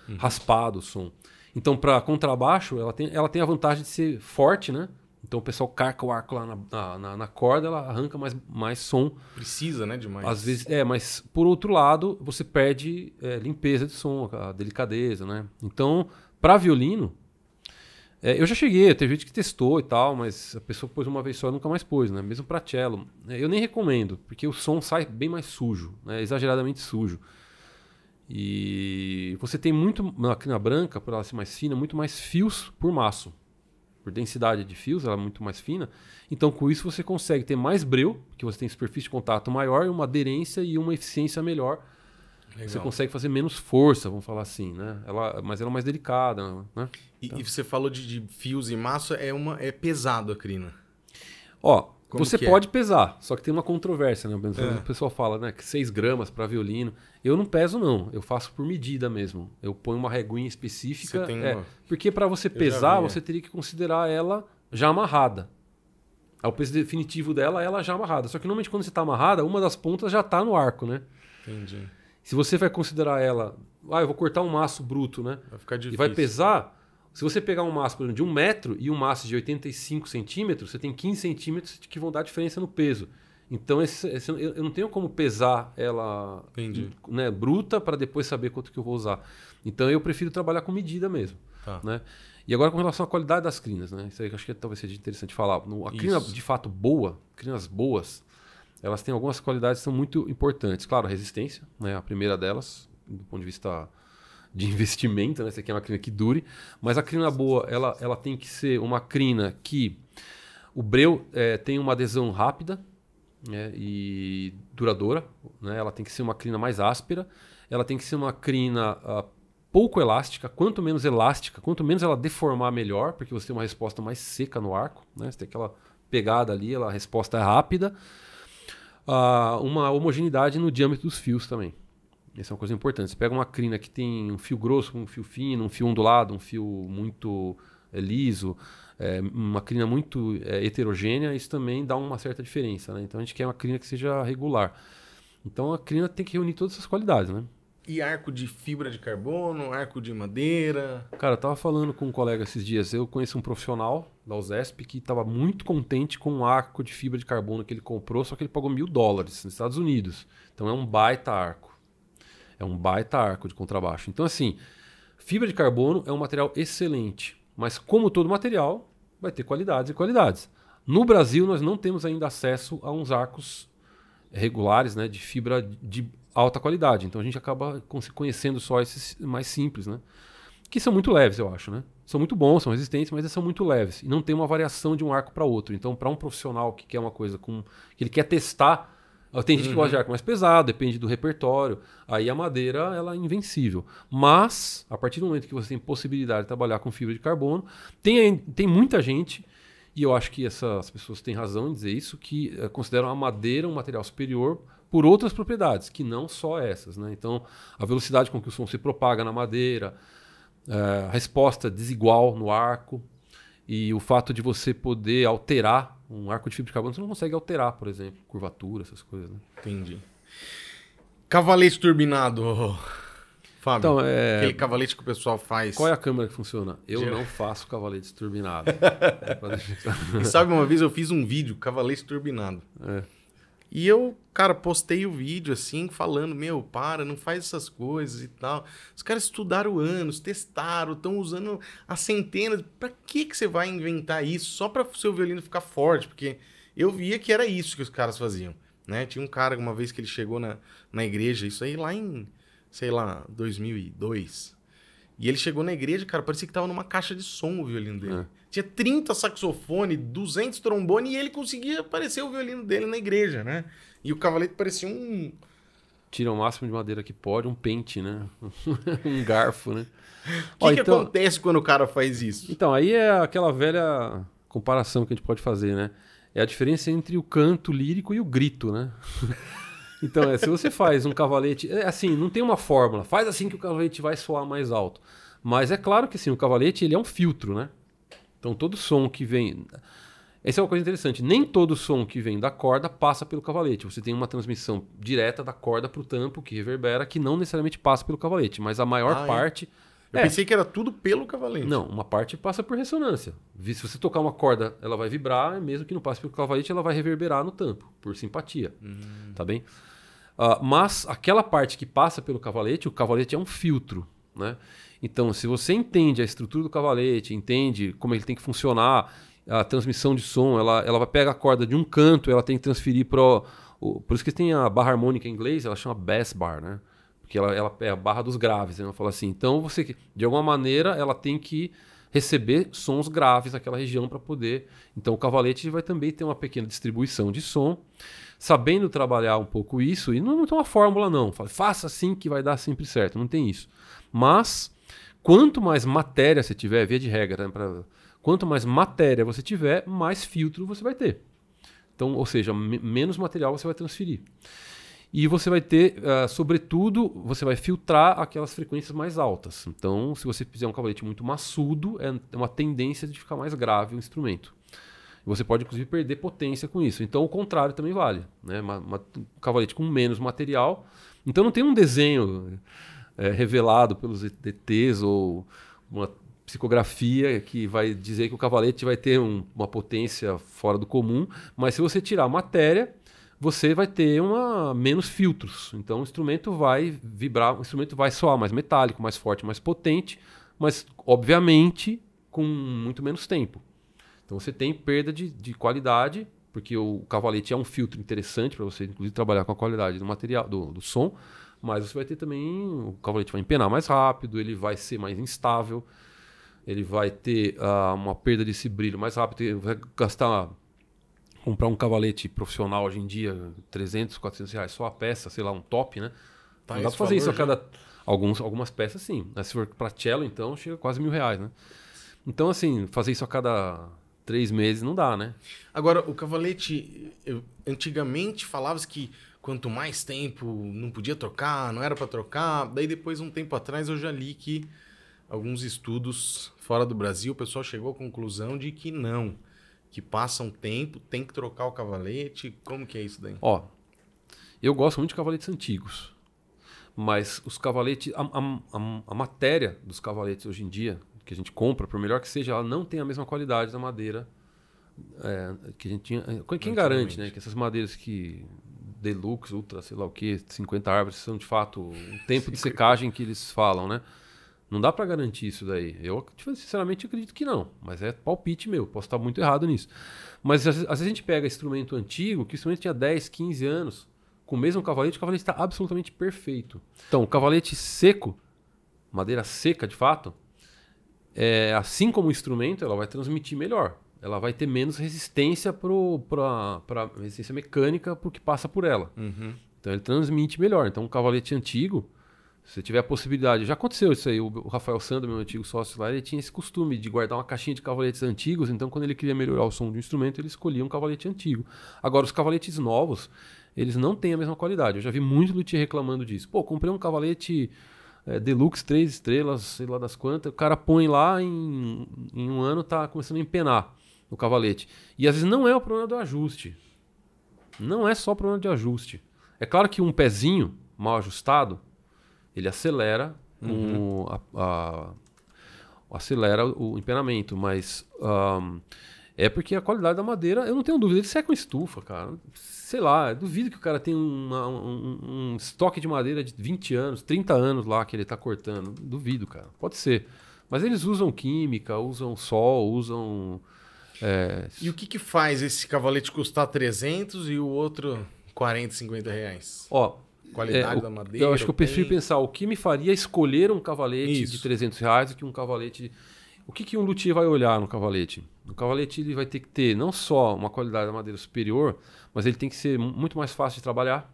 uhum. raspado o som. Então, para contrabaixo, ela tem, ela tem a vantagem de ser forte, né? Então o pessoal carca o arco lá na, na, na, corda, ela arranca mais, mais som. Precisa, né? Demais. Às vezes, é, mas por outro lado, você perde é, limpeza de som, a delicadeza, né? Então, para violino, é, eu já cheguei, teve gente que testou e tal, mas a pessoa pôs uma vez só e nunca mais pôs, né? Mesmo pra cello. É, eu nem recomendo, porque o som sai bem mais sujo, né? exageradamente sujo. E você tem muito, na crina branca, por ela ser mais fina, muito mais fios por maço. Por densidade de fios, ela é muito mais fina. Então, com isso, você consegue ter mais breu, que você tem superfície de contato maior, uma aderência e uma eficiência melhor Legal. Você consegue fazer menos força, vamos falar assim, né? Ela, mas ela é mais delicada, né? E, então. e você falou de, de, fios e massa, é, uma, é pesado a crina. Ó, Como você é? pode é? pesar, só que tem uma controvérsia, né? É. O pessoal fala, né, que 6 gramas para violino. Eu não peso, não. Eu faço por medida mesmo. Eu ponho uma reguinha específica. Você tem é, Porque para você pesar, é. você teria que considerar ela já amarrada. O peso definitivo dela, ela já amarrada. Só que normalmente quando você está amarrada, uma das pontas já está no arco, né? Entendi. Se você vai considerar ela, ah, eu vou cortar um maço bruto, né? Vai ficar difícil. E vai pesar. Se você pegar um maço, por exemplo, de um metro e um maço de 85 centímetros, você tem 15 centímetros que vão dar diferença no peso. Então, esse, esse, eu não tenho como pesar ela né, bruta para depois saber quanto que eu vou usar. Então, eu prefiro trabalhar com medida mesmo. Tá. Né? E agora com relação à qualidade das crinas, né? Isso aí eu acho que é, talvez seja interessante falar. a crina Isso. de fato boa, crinas boas, elas têm algumas qualidades que são muito importantes. Claro, a resistência, né? A primeira delas, do ponto de vista de investimento, né? Você quer uma crina que dure, mas a crina boa, ela, ela tem que ser uma crina que o breu é, tem uma adesão rápida né? e duradoura, né? Ela tem que ser uma crina mais áspera, ela tem que ser uma crina uh, pouco elástica, quanto menos elástica, quanto menos ela deformar melhor, porque você tem uma resposta mais seca no arco, né? Você tem aquela pegada ali, ela, a resposta é rápida uh, uma homogeneidade no diâmetro dos fios também. Essa é uma coisa importante. Você pega uma crina que tem um fio grosso, um fio fino, um fio ondulado, um fio muito é, liso, é, uma crina muito é, heterogênea, isso também dá uma certa diferença. Né? Então a gente quer uma crina que seja regular. Então a crina tem que reunir todas essas qualidades. Né? E arco de fibra de carbono, arco de madeira. Cara, eu tava falando com um colega esses dias. Eu conheço um profissional da USESP que estava muito contente com um arco de fibra de carbono que ele comprou, só que ele pagou mil dólares nos Estados Unidos. Então é um baita arco. É um baita arco de contrabaixo. Então, assim, fibra de carbono é um material excelente. Mas, como todo material, vai ter qualidades e qualidades. No Brasil, nós não temos ainda acesso a uns arcos regulares né, de fibra de alta qualidade. Então a gente acaba conhecendo só esses mais simples, né? Que são muito leves, eu acho, né? São muito bons, são resistentes, mas são muito leves. E não tem uma variação de um arco para outro. Então, para um profissional que quer uma coisa com. que ele quer testar. Tem gente uhum. que gosta de uhum. arco mais pesado, depende do repertório. Aí a madeira ela é invencível. Mas, a partir do momento que você tem possibilidade de trabalhar com fibra de carbono, tem, tem muita gente e eu acho que essas pessoas têm razão em dizer isso, que eh, consideram a madeira um material superior por outras propriedades, que não só essas. Né? Então, a velocidade com que o som se propaga na madeira, é, a resposta desigual no arco, e o fato de você poder alterar um arco de fibra de carbono, você não consegue alterar, por exemplo, curvatura, essas coisas. Né? Entendi. Cavalete turbinado, Fábio. Então, é... Aquele cavalete que o pessoal faz. Qual é a câmera que funciona? Eu não faço cavalete turbinado. é pra... e sabe, uma vez eu fiz um vídeo, cavalete turbinado. É. E eu, cara, postei o vídeo assim, falando: meu, para, não faz essas coisas e tal. Os caras estudaram anos, testaram, estão usando as centenas. Pra que, que você vai inventar isso só pra seu violino ficar forte? Porque eu via que era isso que os caras faziam. Né? Tinha um cara, uma vez que ele chegou na, na igreja, isso aí lá em, sei lá, 2002. E ele chegou na igreja, cara, parecia que tava numa caixa de som o violino dele. É tinha 30 saxofone, 200 trombone e ele conseguia aparecer o violino dele na igreja, né? E o cavalete parecia um tira o máximo de madeira que pode, um pente, né? um garfo, né? O que, Ó, que então... acontece quando o cara faz isso? Então, aí é aquela velha comparação que a gente pode fazer, né? É a diferença entre o canto lírico e o grito, né? então, é, se você faz um cavalete. É, assim, não tem uma fórmula. Faz assim que o cavalete vai soar mais alto. Mas é claro que sim, o cavalete ele é um filtro, né? Então todo som que vem. Essa é uma coisa interessante. Nem todo som que vem da corda passa pelo cavalete. Você tem uma transmissão direta da corda para o tampo que reverbera, que não necessariamente passa pelo cavalete, mas a maior ah, é? parte. É. Eu é. pensei que era tudo pelo cavalete. Não, uma parte passa por ressonância. Se você tocar uma corda, ela vai vibrar, mesmo que não passe pelo cavalete, ela vai reverberar no tampo, por simpatia. Hum. Tá bem? Uh, mas aquela parte que passa pelo cavalete, o cavalete é um filtro, né? Então, se você entende a estrutura do cavalete, entende como ele tem que funcionar, a transmissão de som, ela, ela pega a corda de um canto, ela tem que transferir para. Por isso que tem a barra harmônica em inglês, ela chama bass bar, né? Porque ela, ela é a barra dos graves, né? Ela fala assim. Então, você, de alguma maneira, ela tem que receber sons graves naquela região para poder. Então, o cavalete vai também ter uma pequena distribuição de som, sabendo trabalhar um pouco isso. E não, não tem uma fórmula, não. Faça assim que vai dar sempre certo. Não tem isso. Mas Quanto mais matéria você tiver, via de regra, né, pra, quanto mais matéria você tiver, mais filtro você vai ter. Então, ou seja, menos material você vai transferir. E você vai ter, uh, sobretudo, você vai filtrar aquelas frequências mais altas. Então, se você fizer um cavalete muito maçudo, é, é uma tendência de ficar mais grave o instrumento. Você pode, inclusive, perder potência com isso. Então, o contrário também vale. Né? Uma, uma, um cavalete com menos material. Então, não tem um desenho é, revelado pelos ETs ou uma psicografia que vai dizer que o cavalete vai ter um, uma potência fora do comum, mas se você tirar a matéria, você vai ter uma menos filtros. Então o instrumento vai vibrar, o instrumento vai soar mais metálico, mais forte, mais potente, mas obviamente com muito menos tempo. Então você tem perda de, de qualidade, porque o cavalete é um filtro interessante para você, inclusive, trabalhar com a qualidade do material, do, do som mas você vai ter também. O cavalete vai empenar mais rápido, ele vai ser mais instável, ele vai ter uh, uma perda desse brilho mais rápido, ele vai gastar. Comprar um cavalete profissional hoje em dia, 300, 400 reais, só a peça, sei lá, um top, né? Tá, Não dá pra fazer isso já. a cada. Alguns, algumas peças, sim. Se for pra cello, então, chega quase mil reais, né? Então, assim, fazer isso a cada três meses não dá, né? Agora, o cavalete, antigamente falava-se que quanto mais tempo não podia trocar, não era para trocar. Daí depois, um tempo atrás, eu já li que alguns estudos fora do Brasil, o pessoal chegou à conclusão de que não, que passa um tempo, tem que trocar o cavalete. Como que é isso daí? Ó, eu gosto muito de cavaletes antigos, mas os cavaletes, a, a, a, a matéria dos cavaletes hoje em dia, que a gente compra, por melhor que seja, ela não tem a mesma qualidade da madeira é, que a gente tinha. Eh, quem garante, né? Que essas madeiras que deluxe, ultra, sei lá o que, 50 árvores, são de fato o tempo de secagem que eles falam, né? Não dá para garantir isso daí. Eu, tipo, sinceramente, acredito que não. Mas é palpite meu. Posso estar muito errado nisso. Mas às vezes, a gente pega instrumento antigo, que o instrumento tinha 10, 15 anos, com o mesmo cavalete, o cavalete está absolutamente perfeito. Então, o cavalete seco, madeira seca de fato, é, assim como o instrumento, ela vai transmitir melhor ela vai ter menos resistência para resistência mecânica para o que passa por ela. Uhum. Então ele transmite melhor. Então um cavalete antigo, se tiver a possibilidade, já aconteceu isso aí. O Rafael Sandro, meu antigo sócio lá, ele tinha esse costume de guardar uma caixinha de cavaletes antigos. Então quando ele queria melhorar o som de um instrumento, ele escolhia um cavalete antigo. Agora os cavaletes novos, eles não têm a mesma qualidade. Eu já vi muito luthier reclamando disso. Pô, comprei um cavalete é, deluxe, três estrelas, sei lá das quantas. O cara põe lá em, em um ano tá começando a empenar no cavalete. E às vezes não é o problema do ajuste. Não é só problema de ajuste. É claro que um pezinho mal ajustado, ele acelera uhum. o, a, a, acelera o empenamento, mas um, é porque a qualidade da madeira, eu não tenho dúvida, ele seca uma estufa, cara. Sei lá, duvido que o cara tenha uma, um, um, estoque de madeira de 20 anos, 30 anos lá que ele está cortando. Duvido, cara. Pode ser. Mas eles usam química, usam sol, usam é... E o que, que faz esse cavalete custar 300 e o outro 40, 50 reais? Ó, Qualidade é, da madeira. Eu acho que eu prefiro tem... pensar o que me faria escolher um cavalete Isso. de 300 reais do que um cavalete. O que, que um luthier vai olhar no cavalete? O cavalete ele vai ter que ter não só uma qualidade da madeira superior, mas ele tem que ser muito mais fácil de trabalhar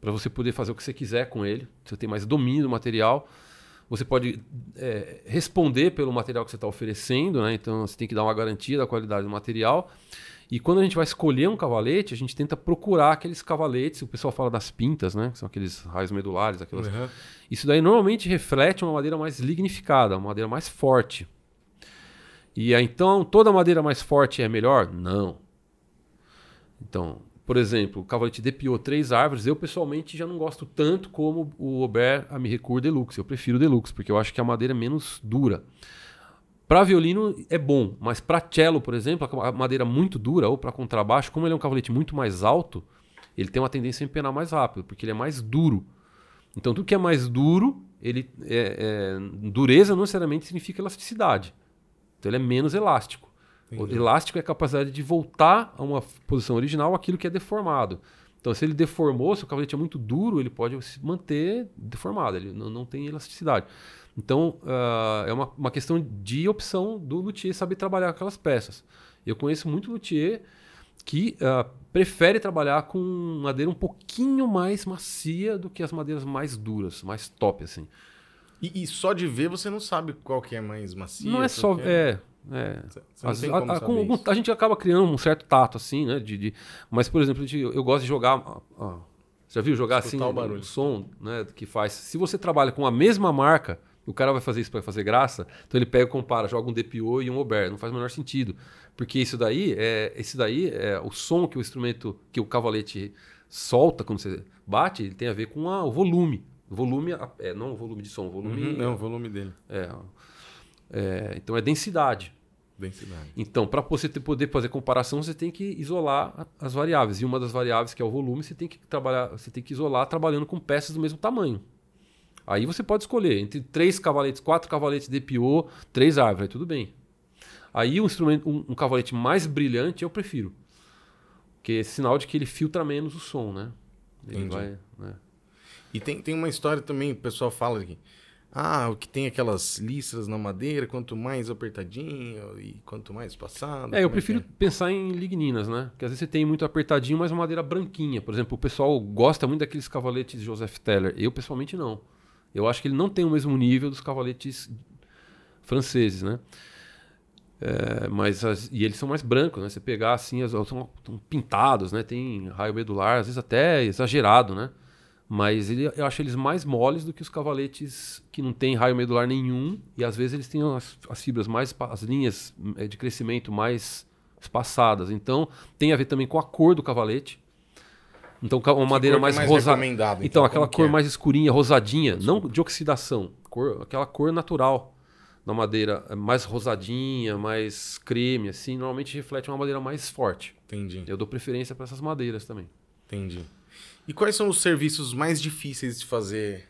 para você poder fazer o que você quiser com ele. Você tem mais domínio do material. Você pode é, responder pelo material que você está oferecendo, né? Então você tem que dar uma garantia da qualidade do material. E quando a gente vai escolher um cavalete, a gente tenta procurar aqueles cavaletes, o pessoal fala das pintas, né? Que são aqueles raios medulares, aquelas. Uhum. Isso daí normalmente reflete uma madeira mais lignificada, uma madeira mais forte. E então, toda madeira mais forte é melhor? Não. Então, por exemplo, o Cavalete depiou três árvores. Eu, pessoalmente, já não gosto tanto como o Aubert Amirecourt Deluxe. Eu prefiro o Deluxe, porque eu acho que a madeira é menos dura. Para violino é bom, mas para cello, por exemplo, a madeira muito dura, ou para contrabaixo, como ele é um cavalete muito mais alto, ele tem uma tendência a empenar mais rápido, porque ele é mais duro. Então, tudo que é mais duro, ele é, é, dureza não necessariamente significa elasticidade. Então, ele é menos elástico. O elástico é a capacidade de voltar a uma posição original aquilo que é deformado. Então, se ele deformou, se o cavalete é muito duro, ele pode se manter deformado, ele não, não tem elasticidade. Então, uh, é uma, uma questão de opção do luthier saber trabalhar aquelas peças. Eu conheço muito luthier que uh, prefere trabalhar com madeira um pouquinho mais macia do que as madeiras mais duras, mais top, assim. E, e só de ver você não sabe qual que é mais macia? Não é só... É, é é, às, a, a, com, a, gente acaba criando um certo tato, assim, né? De, de mas, por exemplo, gente, eu, gosto de jogar. Ó, já viu jogar Escutar assim o, som né, que faz? Se você trabalha com a mesma marca, o cara vai fazer isso para fazer graça, então ele pega e compara, joga um DPO e um Ober. Não faz o menor sentido. Porque isso daí é. Esse daí é o som que o instrumento, que o cavalete solta quando você bate, ele tem a ver com a, o volume. volume, é, não o volume de som, o volume. Uhum, não, é o é, volume dele. É, é, então é densidade. Densidade. Então, para você ter, poder fazer comparação, você tem que isolar as variáveis. E uma das variáveis, que é o volume, você tem que trabalhar, você tem que isolar trabalhando com peças do mesmo tamanho. Aí você pode escolher entre três cavaletes, quatro cavaletes de piô, três árvores, tudo bem. Aí um instrumento, um, um cavalete mais brilhante eu prefiro. Porque é sinal de que ele filtra menos o som, né? Ele Entendi. vai. Né? E tem, tem uma história também, o pessoal fala aqui. Ah, o que tem aquelas listras na madeira, quanto mais apertadinho e quanto mais passado. É, eu é prefiro é? pensar em ligninas, né? Porque às vezes você tem muito apertadinho, mas uma madeira branquinha. Por exemplo, o pessoal gosta muito daqueles cavaletes de Joseph Teller. Eu, pessoalmente, não. Eu acho que ele não tem o mesmo nível dos cavaletes franceses, né? É, mas as, e eles são mais brancos, né? Você pegar assim, as, são, são pintados, né? Tem raio medular, às vezes até exagerado, né? Mas ele, eu acho eles mais moles do que os cavaletes que não tem raio medular nenhum. E às vezes eles têm as, as fibras mais. as linhas hum, é, de crescimento mais espaçadas. Então tem a ver também com a cor do cavalete. Então uma madeira é mais, mais rosada. Então, então aquela cor é? mais escurinha, rosadinha, Desculpa. não de oxidação, cor, aquela cor natural da madeira é mais rosadinha, mais creme, assim, normalmente reflete uma madeira mais forte. Entendi. Eu dou preferência para essas madeiras também. Entendi. E quais são os serviços mais difíceis de fazer?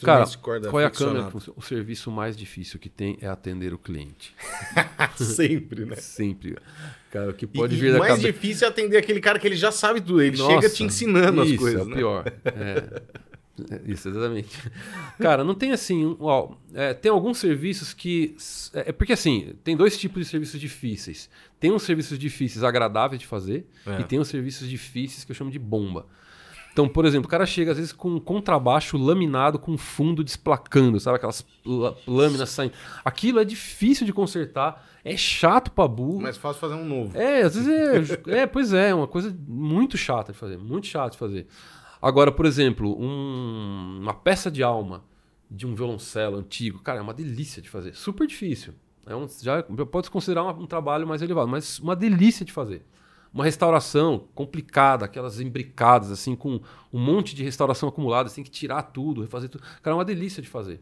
Cara, de corda qual é a câmera? O serviço mais difícil que tem é atender o cliente. Sempre, né? Sempre. Cara, o que pode e, vir e da mais cabeça... difícil é atender aquele cara que ele já sabe tudo. Ele Nossa, chega te ensinando isso, as é coisas. é né? pior. É. Isso, exatamente. Cara, não tem assim. Uau, é, tem alguns serviços que. É, é porque assim, tem dois tipos de serviços difíceis. Tem uns serviços difíceis agradáveis de fazer é. e tem uns serviços difíceis que eu chamo de bomba. Então, por exemplo, o cara chega às vezes com um contrabaixo laminado com fundo desplacando, sabe? Aquelas lâminas saindo. Aquilo é difícil de consertar, é chato pra burro. Mas fácil fazer um novo. É, às vezes é. é pois é, é uma coisa muito chata de fazer, muito chato de fazer. Agora, por exemplo, um, uma peça de alma de um violoncelo antigo, cara, é uma delícia de fazer. Super difícil. É um, já pode se considerar um, um trabalho mais elevado, mas uma delícia de fazer. Uma restauração complicada, aquelas embricadas, assim, com um monte de restauração acumulada, você tem que tirar tudo, refazer tudo. Cara, é uma delícia de fazer.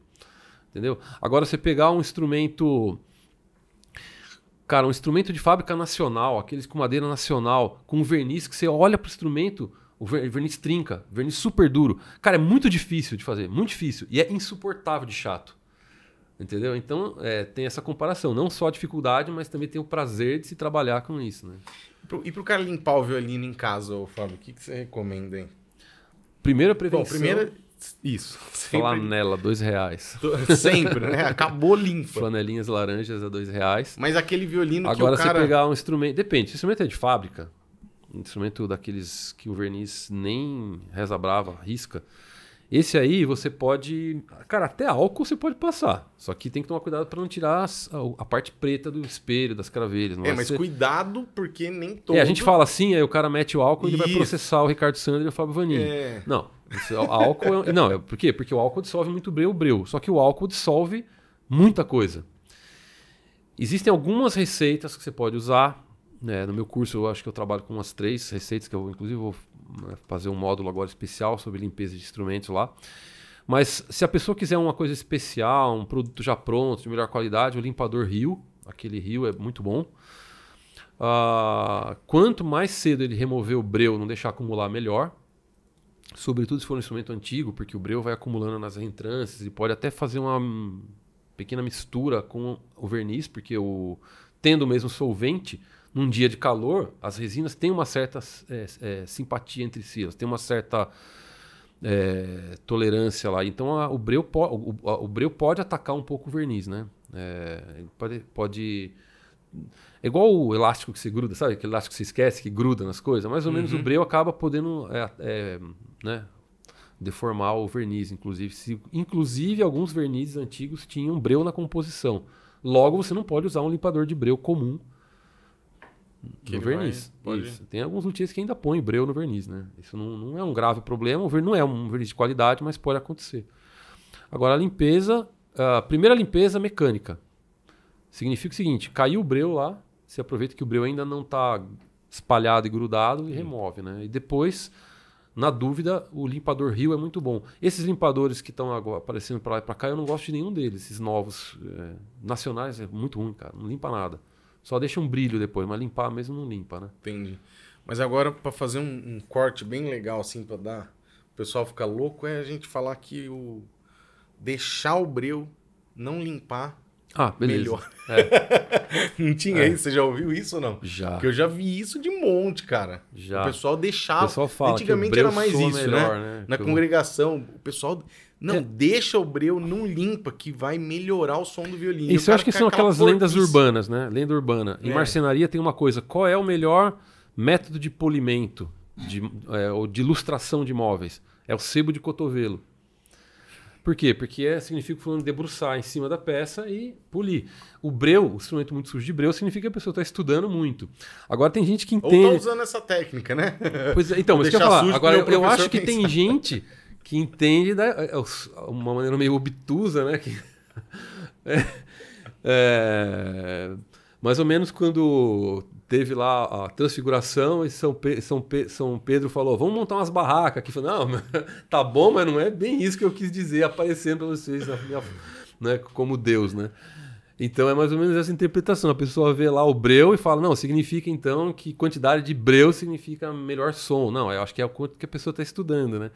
Entendeu? Agora, você pegar um instrumento. Cara, um instrumento de fábrica nacional, aqueles com madeira nacional, com verniz que você olha para o instrumento, o verniz trinca, verniz super duro. Cara, é muito difícil de fazer, muito difícil. E é insuportável de chato. Entendeu? Então é, tem essa comparação. Não só a dificuldade, mas também tem o prazer de se trabalhar com isso. Né? E para o cara limpar o violino em casa, Fábio, o que, que você recomenda, hein? Primeira prevenção. Bom, primeira. Isso. Flanela, dois reais. Sempre, né? Acabou limpa. Flanelinhas laranjas a dois reais. Mas aquele violino Agora, que o cara... Agora, você pegar um instrumento... Depende, o instrumento é de fábrica, instrumento daqueles que o verniz nem reza brava, risca. Esse aí você pode. Cara, até álcool você pode passar. Só que tem que tomar cuidado para não tirar a, a, parte preta do espelho, das cravelhas. é, mas ser... cuidado porque nem todo. É, a gente fala assim, aí o cara mete o álcool e ele vai processar o Ricardo Sandro e o Fábio Vanini. É. Não. É, o álcool. É, não, é, por quê? Porque o álcool dissolve muito bem o breu. Só que o álcool dissolve muita coisa. Existem algumas receitas que você pode usar é, no meu curso, eu acho que eu trabalho com umas três receitas, que eu inclusive vou né, fazer um módulo agora especial sobre limpeza de instrumentos lá. Mas se a pessoa quiser uma coisa especial, um produto já pronto, de melhor qualidade, o limpador Rio, aquele Rio é muito bom. Uh, quanto mais cedo ele remover o breu, não deixar acumular, melhor. Sobretudo se for um instrumento antigo, porque o breu vai acumulando nas entrâncias e pode até fazer uma pequena mistura com o verniz, porque o, tendo o mesmo solvente, num dia de calor, as resinas têm uma certa é, é, simpatia entre si, elas têm uma certa é, tolerância lá. Então a, o, breu po, o, a, o, breu pode atacar um pouco o verniz, né? É, pode, pode. É igual o elástico que se gruda, sabe? Aquele elástico que se esquece, que gruda nas coisas. Mais ou uhum. menos o uhum. breu acaba podendo é, é, né? deformar o verniz. Inclusive, se, inclusive, alguns vernizes antigos tinham breu na composição. Logo, você não pode usar um limpador de breu comum que no verniz. Vai, Isso. Tem alguns notícias que ainda põem breu no verniz, né? Isso não, não é um grave problema. não é um verniz de qualidade, mas pode acontecer. Agora, a limpeza. A primeira limpeza é mecânica. Significa o seguinte: caiu o breu lá, você aproveita que o breu ainda não está espalhado e grudado e remove, né? E depois, na dúvida, o limpador rio é muito bom. Esses limpadores que estão aparecendo para lá e para cá, eu não gosto de nenhum deles. Esses novos é, nacionais é muito ruim, cara. Não limpa nada. Só deixa um brilho depois, mas limpar mesmo não limpa, né? Entendi. Mas agora, para fazer um, um, corte bem legal, assim, para dar. O pessoal ficar louco, é a gente falar que o. Deixar o breu, não limpar. Ah, beleza. Melhor. É. não tinha é. isso? Você já ouviu isso ou não? Já. Porque eu já vi isso de monte, cara. Já. O pessoal deixava. O pessoal fala Antigamente era mais isso, né? melhor, né? né? Na que congregação, o pessoal não, é. deixa o breu, não limpa, que vai melhorar o som do violino. Isso eu acho que são aquelas lendas urbanas, né? Lenda urbana. Em é. marcenaria tem uma coisa: qual é o melhor método de polimento de, é, ou de ilustração de móveis? É o sebo de cotovelo. Por quê? Porque é, significa falando fulano debruçar em cima da peça e polir. O breu, o instrumento muito sujo de breu, significa que a pessoa está estudando muito. Agora tem gente que entende. Ou tá usando essa técnica, né? Pois é, então, mas que eu falar. Agora eu, eu acho que pensar. tem gente que entende da, é, é, uma maneira meio obtusa, né? Que, é, é, mais ou menos quando teve lá a transfiguração e São, Pe São, Pe São Pedro falou, vamos montar umas barracas Que Falei, não, tá bom, mas não é bem isso que eu quis dizer aparecendo para vocês minha, né, como Deus, né? Então é mais ou menos essa interpretação. A pessoa vê lá o breu e fala, não, significa então que quantidade de breu significa melhor som. Não, eu acho que é o quanto que a pessoa está estudando, né?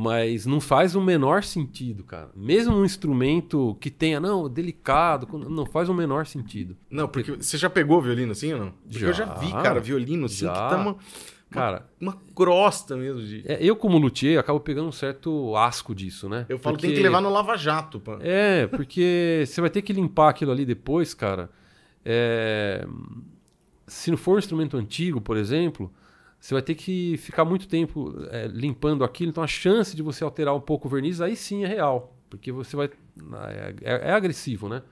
Mas não faz o menor sentido, cara. Mesmo um instrumento que tenha, não, delicado, não faz o menor sentido. Não, porque você já pegou violino assim ou não? Porque já, eu já vi, cara, violino assim já. que tá uma, cara, uma crosta mesmo. De... É, eu, como luthier, acabo pegando um certo asco disso, né? Eu falo porque... que tem que levar no lava-jato. É, porque você vai ter que limpar aquilo ali depois, cara. É... Se não for um instrumento antigo, por exemplo, você vai ter que ficar muito tempo é, limpando aquilo, então a chance de você alterar um pouco o verniz aí sim é real, porque você vai. É, é, é agressivo, né?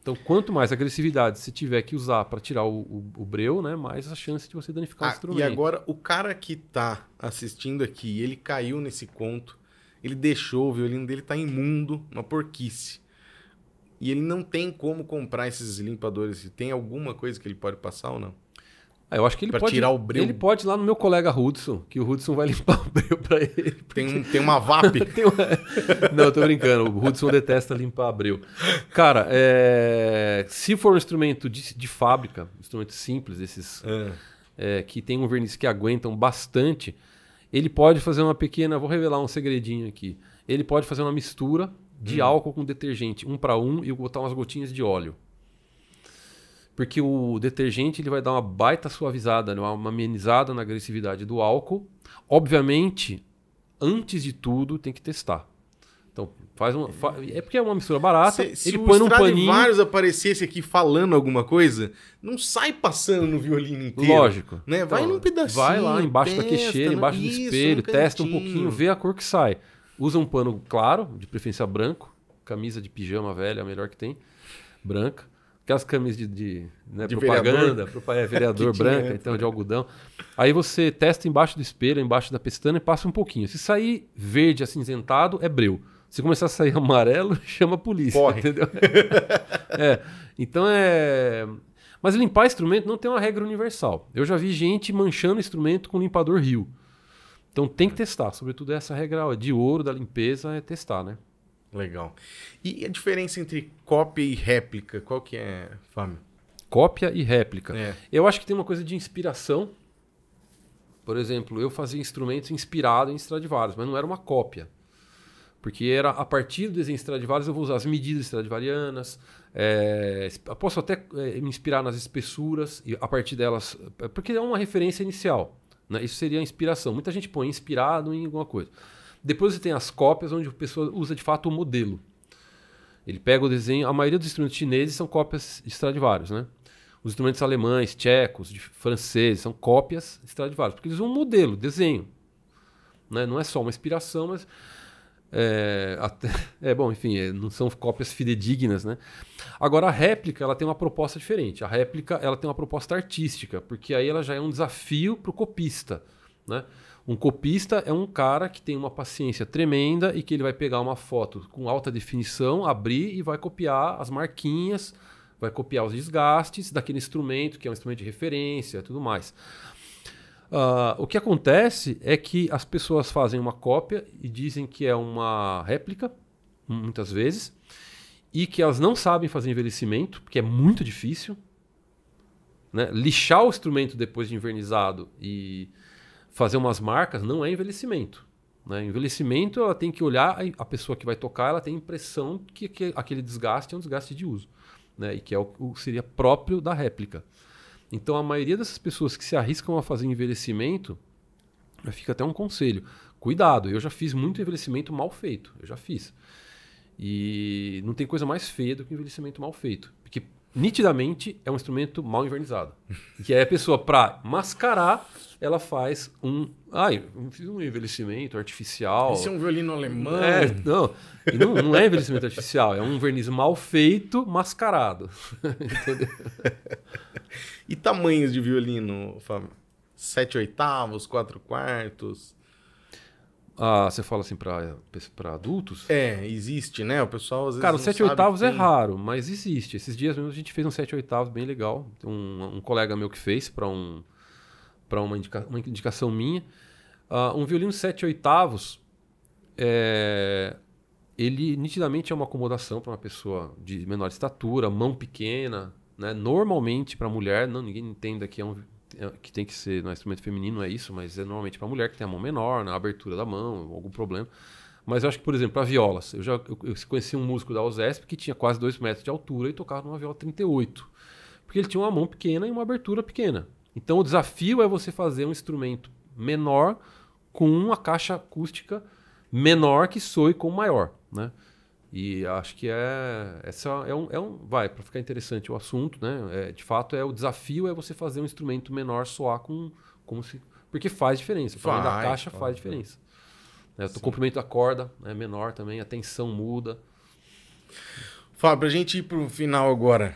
Então, quanto mais agressividade você tiver que usar para tirar o, o, o, breu, né, mais a chance de você danificar ah, o instrumento. E agora, o cara que está assistindo aqui, ele caiu nesse conto, ele deixou o violino dele, tá imundo, uma porquice. E ele não tem como comprar esses limpadores. Tem alguma coisa que ele pode passar ou não? Ah, eu acho que ele pra pode. tirar o breu. Ele pode ir lá no meu colega Hudson, que o Hudson vai limpar o breu pra ele. Porque... Tem, um, tem uma VAP. tem uma... Não, eu tô brincando. O Hudson detesta limpar breu. Cara, é... se for um instrumento de, de fábrica, um instrumento simples, esses é. É, que tem um verniz que aguentam bastante, ele pode fazer uma pequena. Vou revelar um segredinho aqui. Ele pode fazer uma mistura de hum. álcool com detergente, um para um, e botar umas gotinhas de óleo. Porque o detergente ele vai dar uma baita suavizada, né? uma amenizada na agressividade do álcool. Obviamente, antes de tudo, tem que testar. Então, faz uma. Fa... é porque é uma mistura barata. Se, se ele põe num paninho. Se aparecesse aqui falando alguma coisa, não sai passando no violino inteiro. Lógico. Né? Então, vai num pedacinho. Vai lá embaixo testa, da queixeira, embaixo isso, do espelho, testa um pouquinho, vê a cor que sai. Usa um pano claro, de preferência branco. Camisa de pijama velha, a melhor que tem. Branca aquelas camisas de, de, né, de propaganda, vereador, é, vereador branca, então de algodão. Aí você testa embaixo do espelho, embaixo da pestana e passa um pouquinho. Se sair verde acinzentado, é breu. Se começar a sair amarelo, chama a polícia, Corre. entendeu? é. Então é mas limpar instrumento não tem uma regra universal. Eu já vi gente manchando instrumento com limpador rio. Então tem que testar, sobretudo essa regra de ouro da limpeza é testar, né? Legal. E a diferença entre cópia e réplica, qual que é, Fábio? Cópia e réplica. É. Eu acho que tem uma coisa de inspiração. Por exemplo, eu fazia instrumentos inspirados em Stradivarius, mas não era uma cópia. Porque era a partir do desenho Stradivarius eu vou usar as medidas Stradivarianas, é, posso até é, me inspirar nas espessuras e a partir delas, eh, porque é uma referência inicial. Né? Isso seria a inspiração. Muita gente põe inspirado em alguma coisa. Depois você tem as cópias, onde a pessoa usa de fato o modelo. Ele pega o desenho, a maioria dos instrumentos chineses são cópias de Stradivarius, né? Os instrumentos alemães, tchecos, franceses, são cópias de Stradivarius, porque eles usam um modelo, desenho. Né? Não é só uma inspiração, mas... É, até, é bom, enfim, é, não são cópias fidedignas, né? Agora, a réplica, ela tem uma proposta diferente. A réplica, ela tem uma proposta artística, porque aí ela já é um desafio para o copista, né? Um copista é um cara que tem uma paciência tremenda e que ele vai pegar uma foto com alta definição, abrir e vai copiar as marquinhas, vai copiar os desgastes daquele instrumento, que é um instrumento de referência tudo mais. Uh, o que acontece é que as pessoas fazem uma cópia e dizem que é uma réplica, muitas vezes, e que elas não sabem fazer envelhecimento, porque é muito difícil. Né? Lixar o instrumento depois de envernizado e fazer umas marcas não é envelhecimento. Né? Envelhecimento, ela tem que olhar, a pessoa que vai tocar, ela tem a impressão que, que aquele desgaste é um desgaste de uso, né? e que é o, o seria próprio da réplica. Então, a maioria dessas pessoas que se arriscam a fazer envelhecimento, fica até um conselho: cuidado, eu já fiz muito envelhecimento mal feito, eu já fiz. E não tem coisa mais feia do que envelhecimento mal feito, porque nitidamente é um instrumento mal invernizado. que aí é a pessoa, para mascarar, ela faz um. Ai, fiz um envelhecimento artificial. Isso é um violino alemão. É, não, não, não, é envelhecimento artificial, é um verniz mal feito, mascarado. e tamanhos de violino, Fábio? Sete oitavos, quatro quartos? Ah, você fala assim para adultos? É, existe, né? O pessoal às vezes. Cara, o 7 oitavos é raro, mas existe. Esses dias mesmo a gente fez um 7 oitavos bem legal. Um, um colega meu que fez para um, pra uma, indica, uma indicação minha. Uh, um violino 7 oitavos, é, ele nitidamente é uma acomodação para uma pessoa de menor estatura, mão pequena. Né? Normalmente para mulher, não, ninguém entende que é um é, que tem que ser no instrumento feminino é isso, mas é normalmente para mulher que tem a mão menor, na abertura da mão, algum problema. Mas eu acho que, por exemplo, para violas, eu já eu, eu conheci um músico da OZESP que tinha quase 2 metros de altura e tocava numa viola 38. Porque ele tinha uma mão pequena e uma abertura pequena. Então o desafio é você fazer um instrumento menor com uma caixa acústica menor que soe com maior, né? E acho que é essa é um, é um vai para ficar interessante o assunto, né? É, de fato é o desafio é você fazer um instrumento menor soar com como se porque faz diferença. Para da caixa faz, diferença. É, o comprimento da corda é menor também, a tensão muda. Fábio, para a gente ir para o final agora,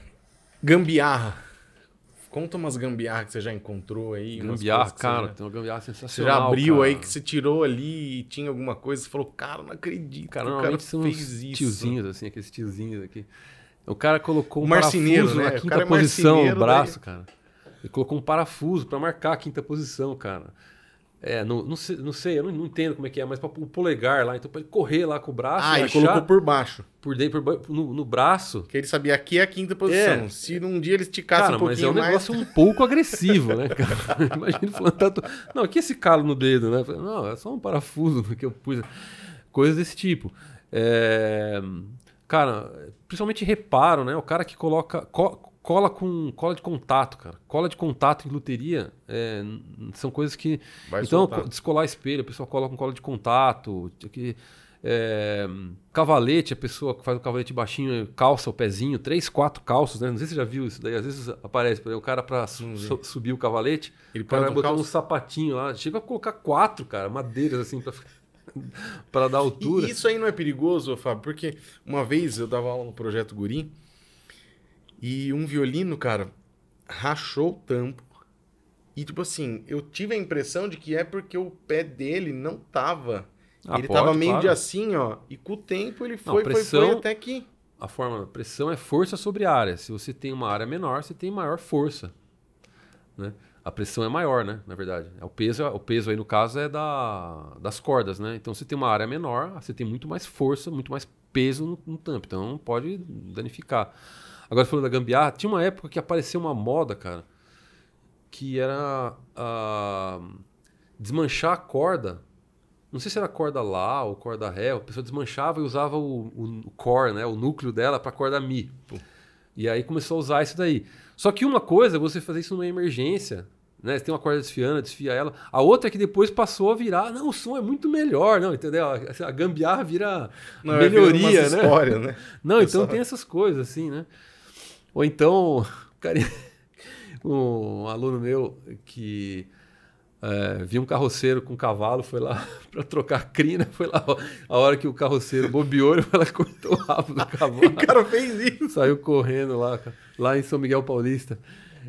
gambiarra. Conta umas gambiarras que você já encontrou aí. Gambiarra, cara, já... tem uma gambiarra sensacional. Você já abriu cara. aí que você tirou ali e tinha alguma coisa, você falou, cara, não acredito. Cara, normalmente cara são fez isso. Tiozinhos, assim, aqueles tiozinhos aqui. O cara colocou um parafuso né? na quinta o é posição, o braço, daí... cara. Ele colocou um parafuso para marcar a quinta posição, cara. É, não, não, sei, não sei eu não, não, entendo como é que é, mas para o polegar lá, então para ele correr lá com o braço. Ah, ele achar, colocou por baixo. Por dentro, por, no, no, braço. Que ele sabia aqui é a quinta posição. É. Se num dia ele esticasse cara, um pouquinho mais... mas é um negócio um pouco agressivo, né, cara? Imagina falando tanto... Não, aqui esse calo no dedo, né? Não, é só um parafuso que eu pus. Coisas desse tipo. É... Cara, principalmente reparo, né? O cara que coloca... Co cola com cola de contato, cara. Cola de contato em luteria é, são coisas que. Vai então, soltar. descolar espelho, a pessoa cola com cola de contato. Que, é, cavalete, a pessoa que faz o cavalete baixinho, calça o pezinho, três, quatro calços, né? Não sei se você já viu isso daí. Às vezes aparece, o cara para su su subir o cavalete, ele o cara vai botar um sapatinho lá. Chega a colocar quatro, cara, madeiras assim para para dar altura. E isso aí não é perigoso, Fábio? Porque uma vez eu dava aula no projeto Gurim, e um violino, cara, rachou o tampo. E, tipo assim, eu tive a impressão de que é porque o pé dele não tava. Ah, ele pode, tava meio claro. de assim, ó. E com o tempo ele foi, não, pressão, foi, foi até que. A forma, pressão é força sobre área. Se você tem uma área menor, você tem maior força. Né? A pressão é maior, né? Na verdade. É o peso, o peso aí, no caso, é da, das cordas, né? Então, se tem uma área menor, você tem muito mais força, muito mais peso no, no tampo. Então, não pode danificar. Agora falando da gambiarra, tinha uma época que apareceu uma moda, cara, que era uh, desmanchar a corda. Não sei se era corda lá ou corda ré, a pessoa desmanchava e usava o, o, o core, né, o núcleo dela para corda mi. Pô. E aí começou a usar isso daí. Só que uma coisa é você fazer isso numa emergência, né? Você tem uma corda desfiando, desfia ela. A outra é que depois passou a virar, não, o som é muito melhor, não, entendeu? A, gambiarra vira não, é, melhoria, vira né? História, né? não, então tem essas coisas assim, né? Ou então, um aluno meu que é, viu um carroceiro com um cavalo, foi lá para trocar crina, foi lá a hora que o carroceiro bobeou, ele foi lá cortou o rabo do cavalo. o cara fez isso. Saiu correndo lá, lá em São Miguel Paulista.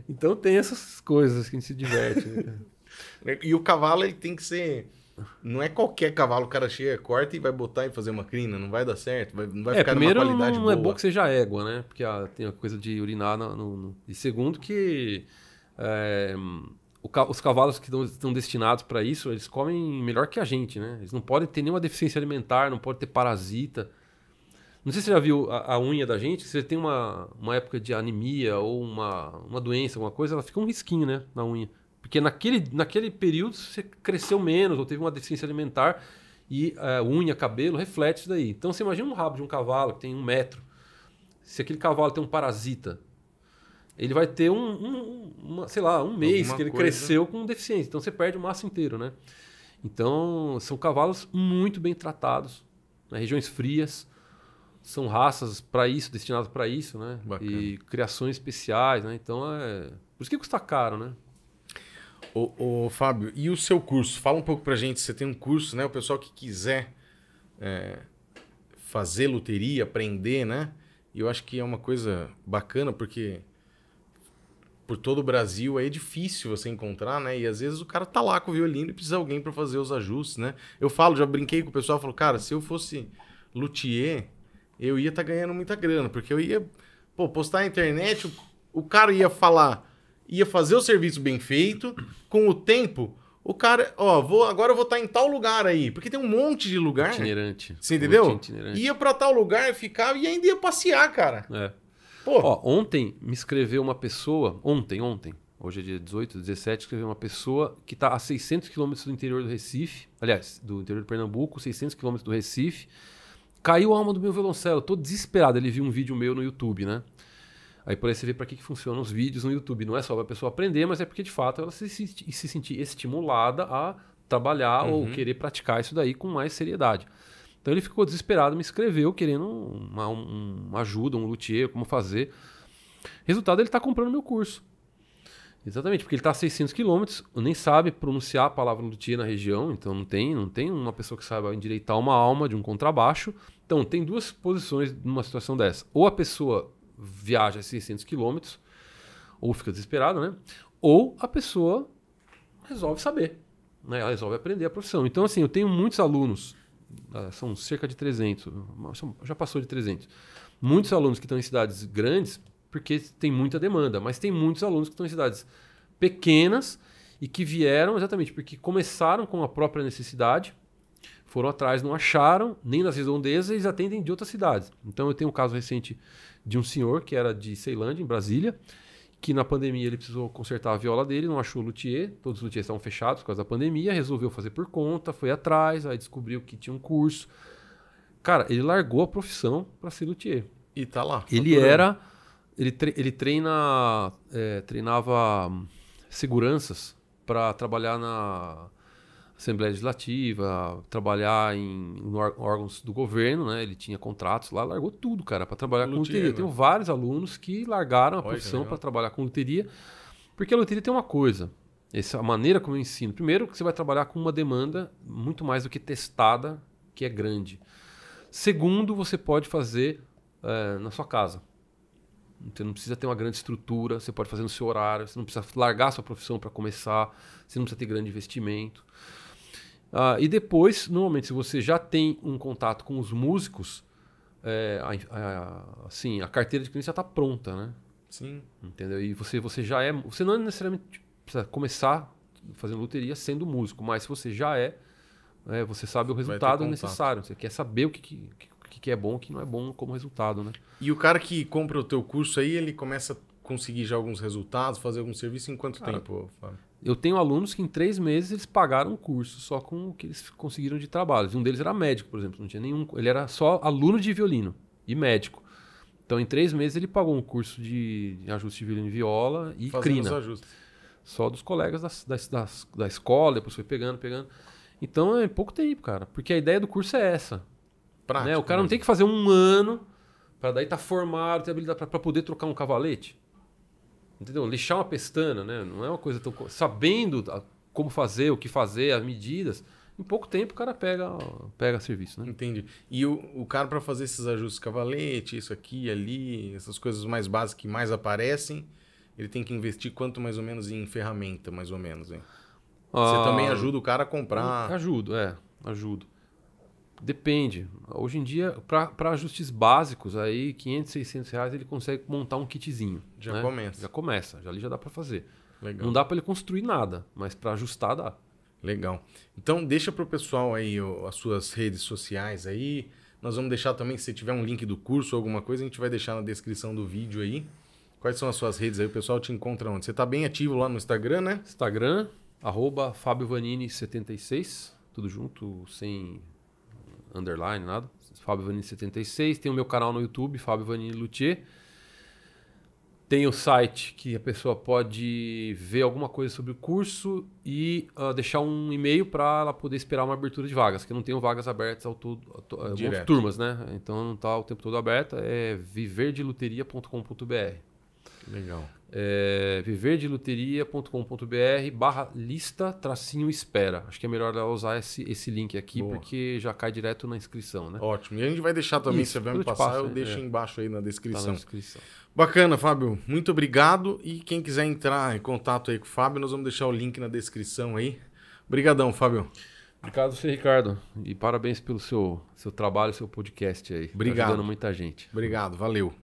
Então tem essas coisas que a gente se diverte. Né? e o cavalo ele tem que ser não é qualquer cavalo o cara chega, corta e vai botar e fazer uma crina. Não vai dar certo. Vai, não vai é, ficar primeiro, numa qualidade não é boa. Não é bom que seja égua, né? Porque ah, tem a coisa de urinar. No, no... E segundo que... É, o, os cavalos que estão, destinados para isso, eles comem melhor que a gente, né? Eles não podem ter nenhuma deficiência alimentar, não podem ter parasita. Não sei se você já viu a, a, unha da gente, se você tem uma, uma época de anemia ou uma, uma doença, alguma coisa, ela fica um risquinho, né? Na unha. Porque naquele, naquele período você cresceu menos ou teve uma deficiência alimentar e eh, unha, cabelo, reflete isso daí. Então você imagina um rabo de um cavalo que tem um metro. Se aquele cavalo tem um parasita, ele vai ter um, um uma, sei lá, um mês Alguma que ele coisa. cresceu com deficiência. Então você perde o massa inteiro, né? Então são cavalos muito bem tratados, né? regiões frias, são raças para isso, destinadas para isso, né? Bacana. E criações especiais, né? Então é por isso que custa caro, né? Ô, ô, Fábio, e o seu curso? Fala um pouco pra gente. Você tem um curso, né? O pessoal que quiser é, fazer loteria, aprender, né? E eu acho que é uma coisa bacana, porque por todo o Brasil é difícil você encontrar, né? E às vezes o cara tá lá com o violino e precisa de alguém para fazer os ajustes, né? Eu falo, já brinquei com o pessoal, falo, cara, se eu fosse luthier, eu ia estar tá ganhando muita grana, porque eu ia, pô, postar na internet, o, o cara ia falar ia fazer o serviço bem feito, com o tempo, o cara, ó, vou, agora eu vou estar tá em tal lugar aí, porque tem um monte de lugar. Né? Itinerante. Você entendeu? itinerante. Ia para tal lugar, ficava e ainda ia passear, cara. É. Pô. Ó, ontem me escreveu uma pessoa, ontem, ontem, hoje é dia 18, 17, escreveu uma pessoa que está a 600 quilômetros do interior do Recife, aliás, do interior de Pernambuco, 600 quilômetros do Recife, caiu a alma do meu violoncelo, tô desesperado, ele viu um vídeo meu no YouTube, né? Aí por aí você vê para que, que funcionam os vídeos no YouTube. Não é só para a pessoa aprender, mas é porque de fato ela se, se, se sentir estimulada a trabalhar uhum. ou querer praticar isso daí com mais seriedade. Então ele ficou desesperado, me escreveu querendo uma, um, uma ajuda, um luthier, como fazer. Resultado, ele está comprando meu curso. Exatamente, porque ele está a 600 quilômetros, nem sabe pronunciar a palavra luthier na região, então não tem, não tem uma pessoa que saiba endireitar uma alma de um contrabaixo. Então tem duas posições numa situação dessa. Ou a pessoa viaja 600 quilômetros, ou fica desesperado, né? Ou a pessoa resolve saber, né? Ela resolve aprender a profissão. Então, assim, eu tenho muitos alunos, ah, são cerca de 300, já passou de 300. Muitos alunos que estão em cidades grandes, porque tem muita demanda, mas tem muitos alunos que estão em cidades pequenas e que vieram exatamente porque começaram com a própria necessidade foram atrás, não acharam, nem nas redondezas, eles atendem de outras cidades. Então eu tenho um caso recente de um senhor que era de Ceilândia, em Brasília, que na pandemia ele precisou consertar a viola dele, não achou luthier, todos os luthiers estavam fechados por causa da pandemia, resolveu fazer por conta, foi atrás, aí descobriu que tinha um curso. Cara, ele largou a profissão para ser luthier. E tá lá. Ele era. Ele, tre ele treina, é, treinava hum, seguranças para trabalhar na Assembleia Legislativa, trabalhar em, em órgãos do governo, né? Ele tinha contratos lá, largou tudo, cara, para trabalhar com loteria. Né? Tenho vários alunos que largaram a Olha, profissão para trabalhar com loteria, porque a loteria tem uma coisa, essa a maneira como eu ensino. Primeiro, que você vai trabalhar com uma demanda muito mais do que testada, que é grande. Segundo, você pode fazer é, na sua casa. Você não precisa ter uma grande estrutura, você pode fazer no seu horário, você não precisa largar sua profissão para começar, você não precisa ter grande investimento. Ah, e depois, normalmente, se você já tem um contato com os músicos, é, a, a, assim, a carteira de cliente já está pronta, né? Sim. Entendeu? E você, você já é. Você não é necessariamente tipo, precisa começar fazendo loteria sendo músico, mas se você já é, é você sabe o resultado necessário. Você quer saber o que, que, que, que é bom o que não é bom como resultado, né? E o cara que compra o teu curso aí, ele começa a conseguir já alguns resultados, fazer algum serviço em quanto cara, tempo? Fábio? Eu tenho alunos que em três meses eles pagaram o curso só com o que eles conseguiram de trabalho. Um deles era médico, por exemplo, não tinha nenhum. Ele era só aluno de violino e médico. Então, em três meses, ele pagou um curso de ajuste de violino e viola e Fazendo crina. Os ajustes. Só dos colegas da, da, da escola, depois foi pegando, pegando. Então é pouco tempo, cara. Porque a ideia do curso é essa. Prático, né? O cara mesmo. não tem que fazer um ano para daí estar tá formado, ter habilidade para poder trocar um cavalete entendeu? Lixar uma pestana, né? Não é uma coisa tão. Sabendo como fazer, o que fazer, as medidas. Em pouco tempo o cara pega, pega serviço, né? Entendi. E o, o cara, para fazer esses ajustes, cavalete, isso aqui, ali, essas coisas mais básicas que mais aparecem, ele tem que investir quanto mais ou menos em ferramenta, mais ou menos, hein? Ah, Você também ajuda o cara a comprar. Ajudo, é, ajudo. Depende. Hoje em dia, para ajustes básicos, aí 500, 600 reais ele consegue montar um kitzinho. Já né? começa. Já começa, já ali já dá para fazer. Legal. Não dá para ele construir nada, mas para ajustar dá. Legal. Então deixa para o pessoal aí ó, as suas redes sociais aí. Nós vamos deixar também, se tiver um link do curso ou alguma coisa, a gente vai deixar na descrição do vídeo aí. Quais são as suas redes aí? O pessoal te encontra onde? Você está bem ativo lá no Instagram, né? Instagram, arroba FábioVanini76, tudo junto, sem underline, nada. Fábio Vanini 76. Tem o meu canal no YouTube, Fábio Vanini Luthier. Tem o site que a pessoa pode ver alguma coisa sobre o curso e uh, deixar um e-mail para ela poder esperar uma abertura de vagas, que não tenho vagas abertas ao todo, ao, eh, turmas, né? Então não está o tempo todo aberta, é viverdeluteria.com.br. Legal é, viverdeluteria.com.br barra lista tracinho espera. Acho que é melhor usar esse, esse link aqui, Boa. porque já cai direto na inscrição, né? Ótimo. E a gente vai deixar também, Isso, se vai me passar, eu né? deixo é. embaixo aí na descrição. Tá na descrição. Bacana, Fábio. Muito obrigado. E quem quiser entrar em contato aí com o Fábio, nós vamos deixar o link na descrição aí. Obrigadão, Fábio. Obrigado, você, Ricardo. E parabéns pelo seu, seu trabalho, seu podcast aí. Tá obrigado. Tá ajudando muita gente. Obrigado, valeu.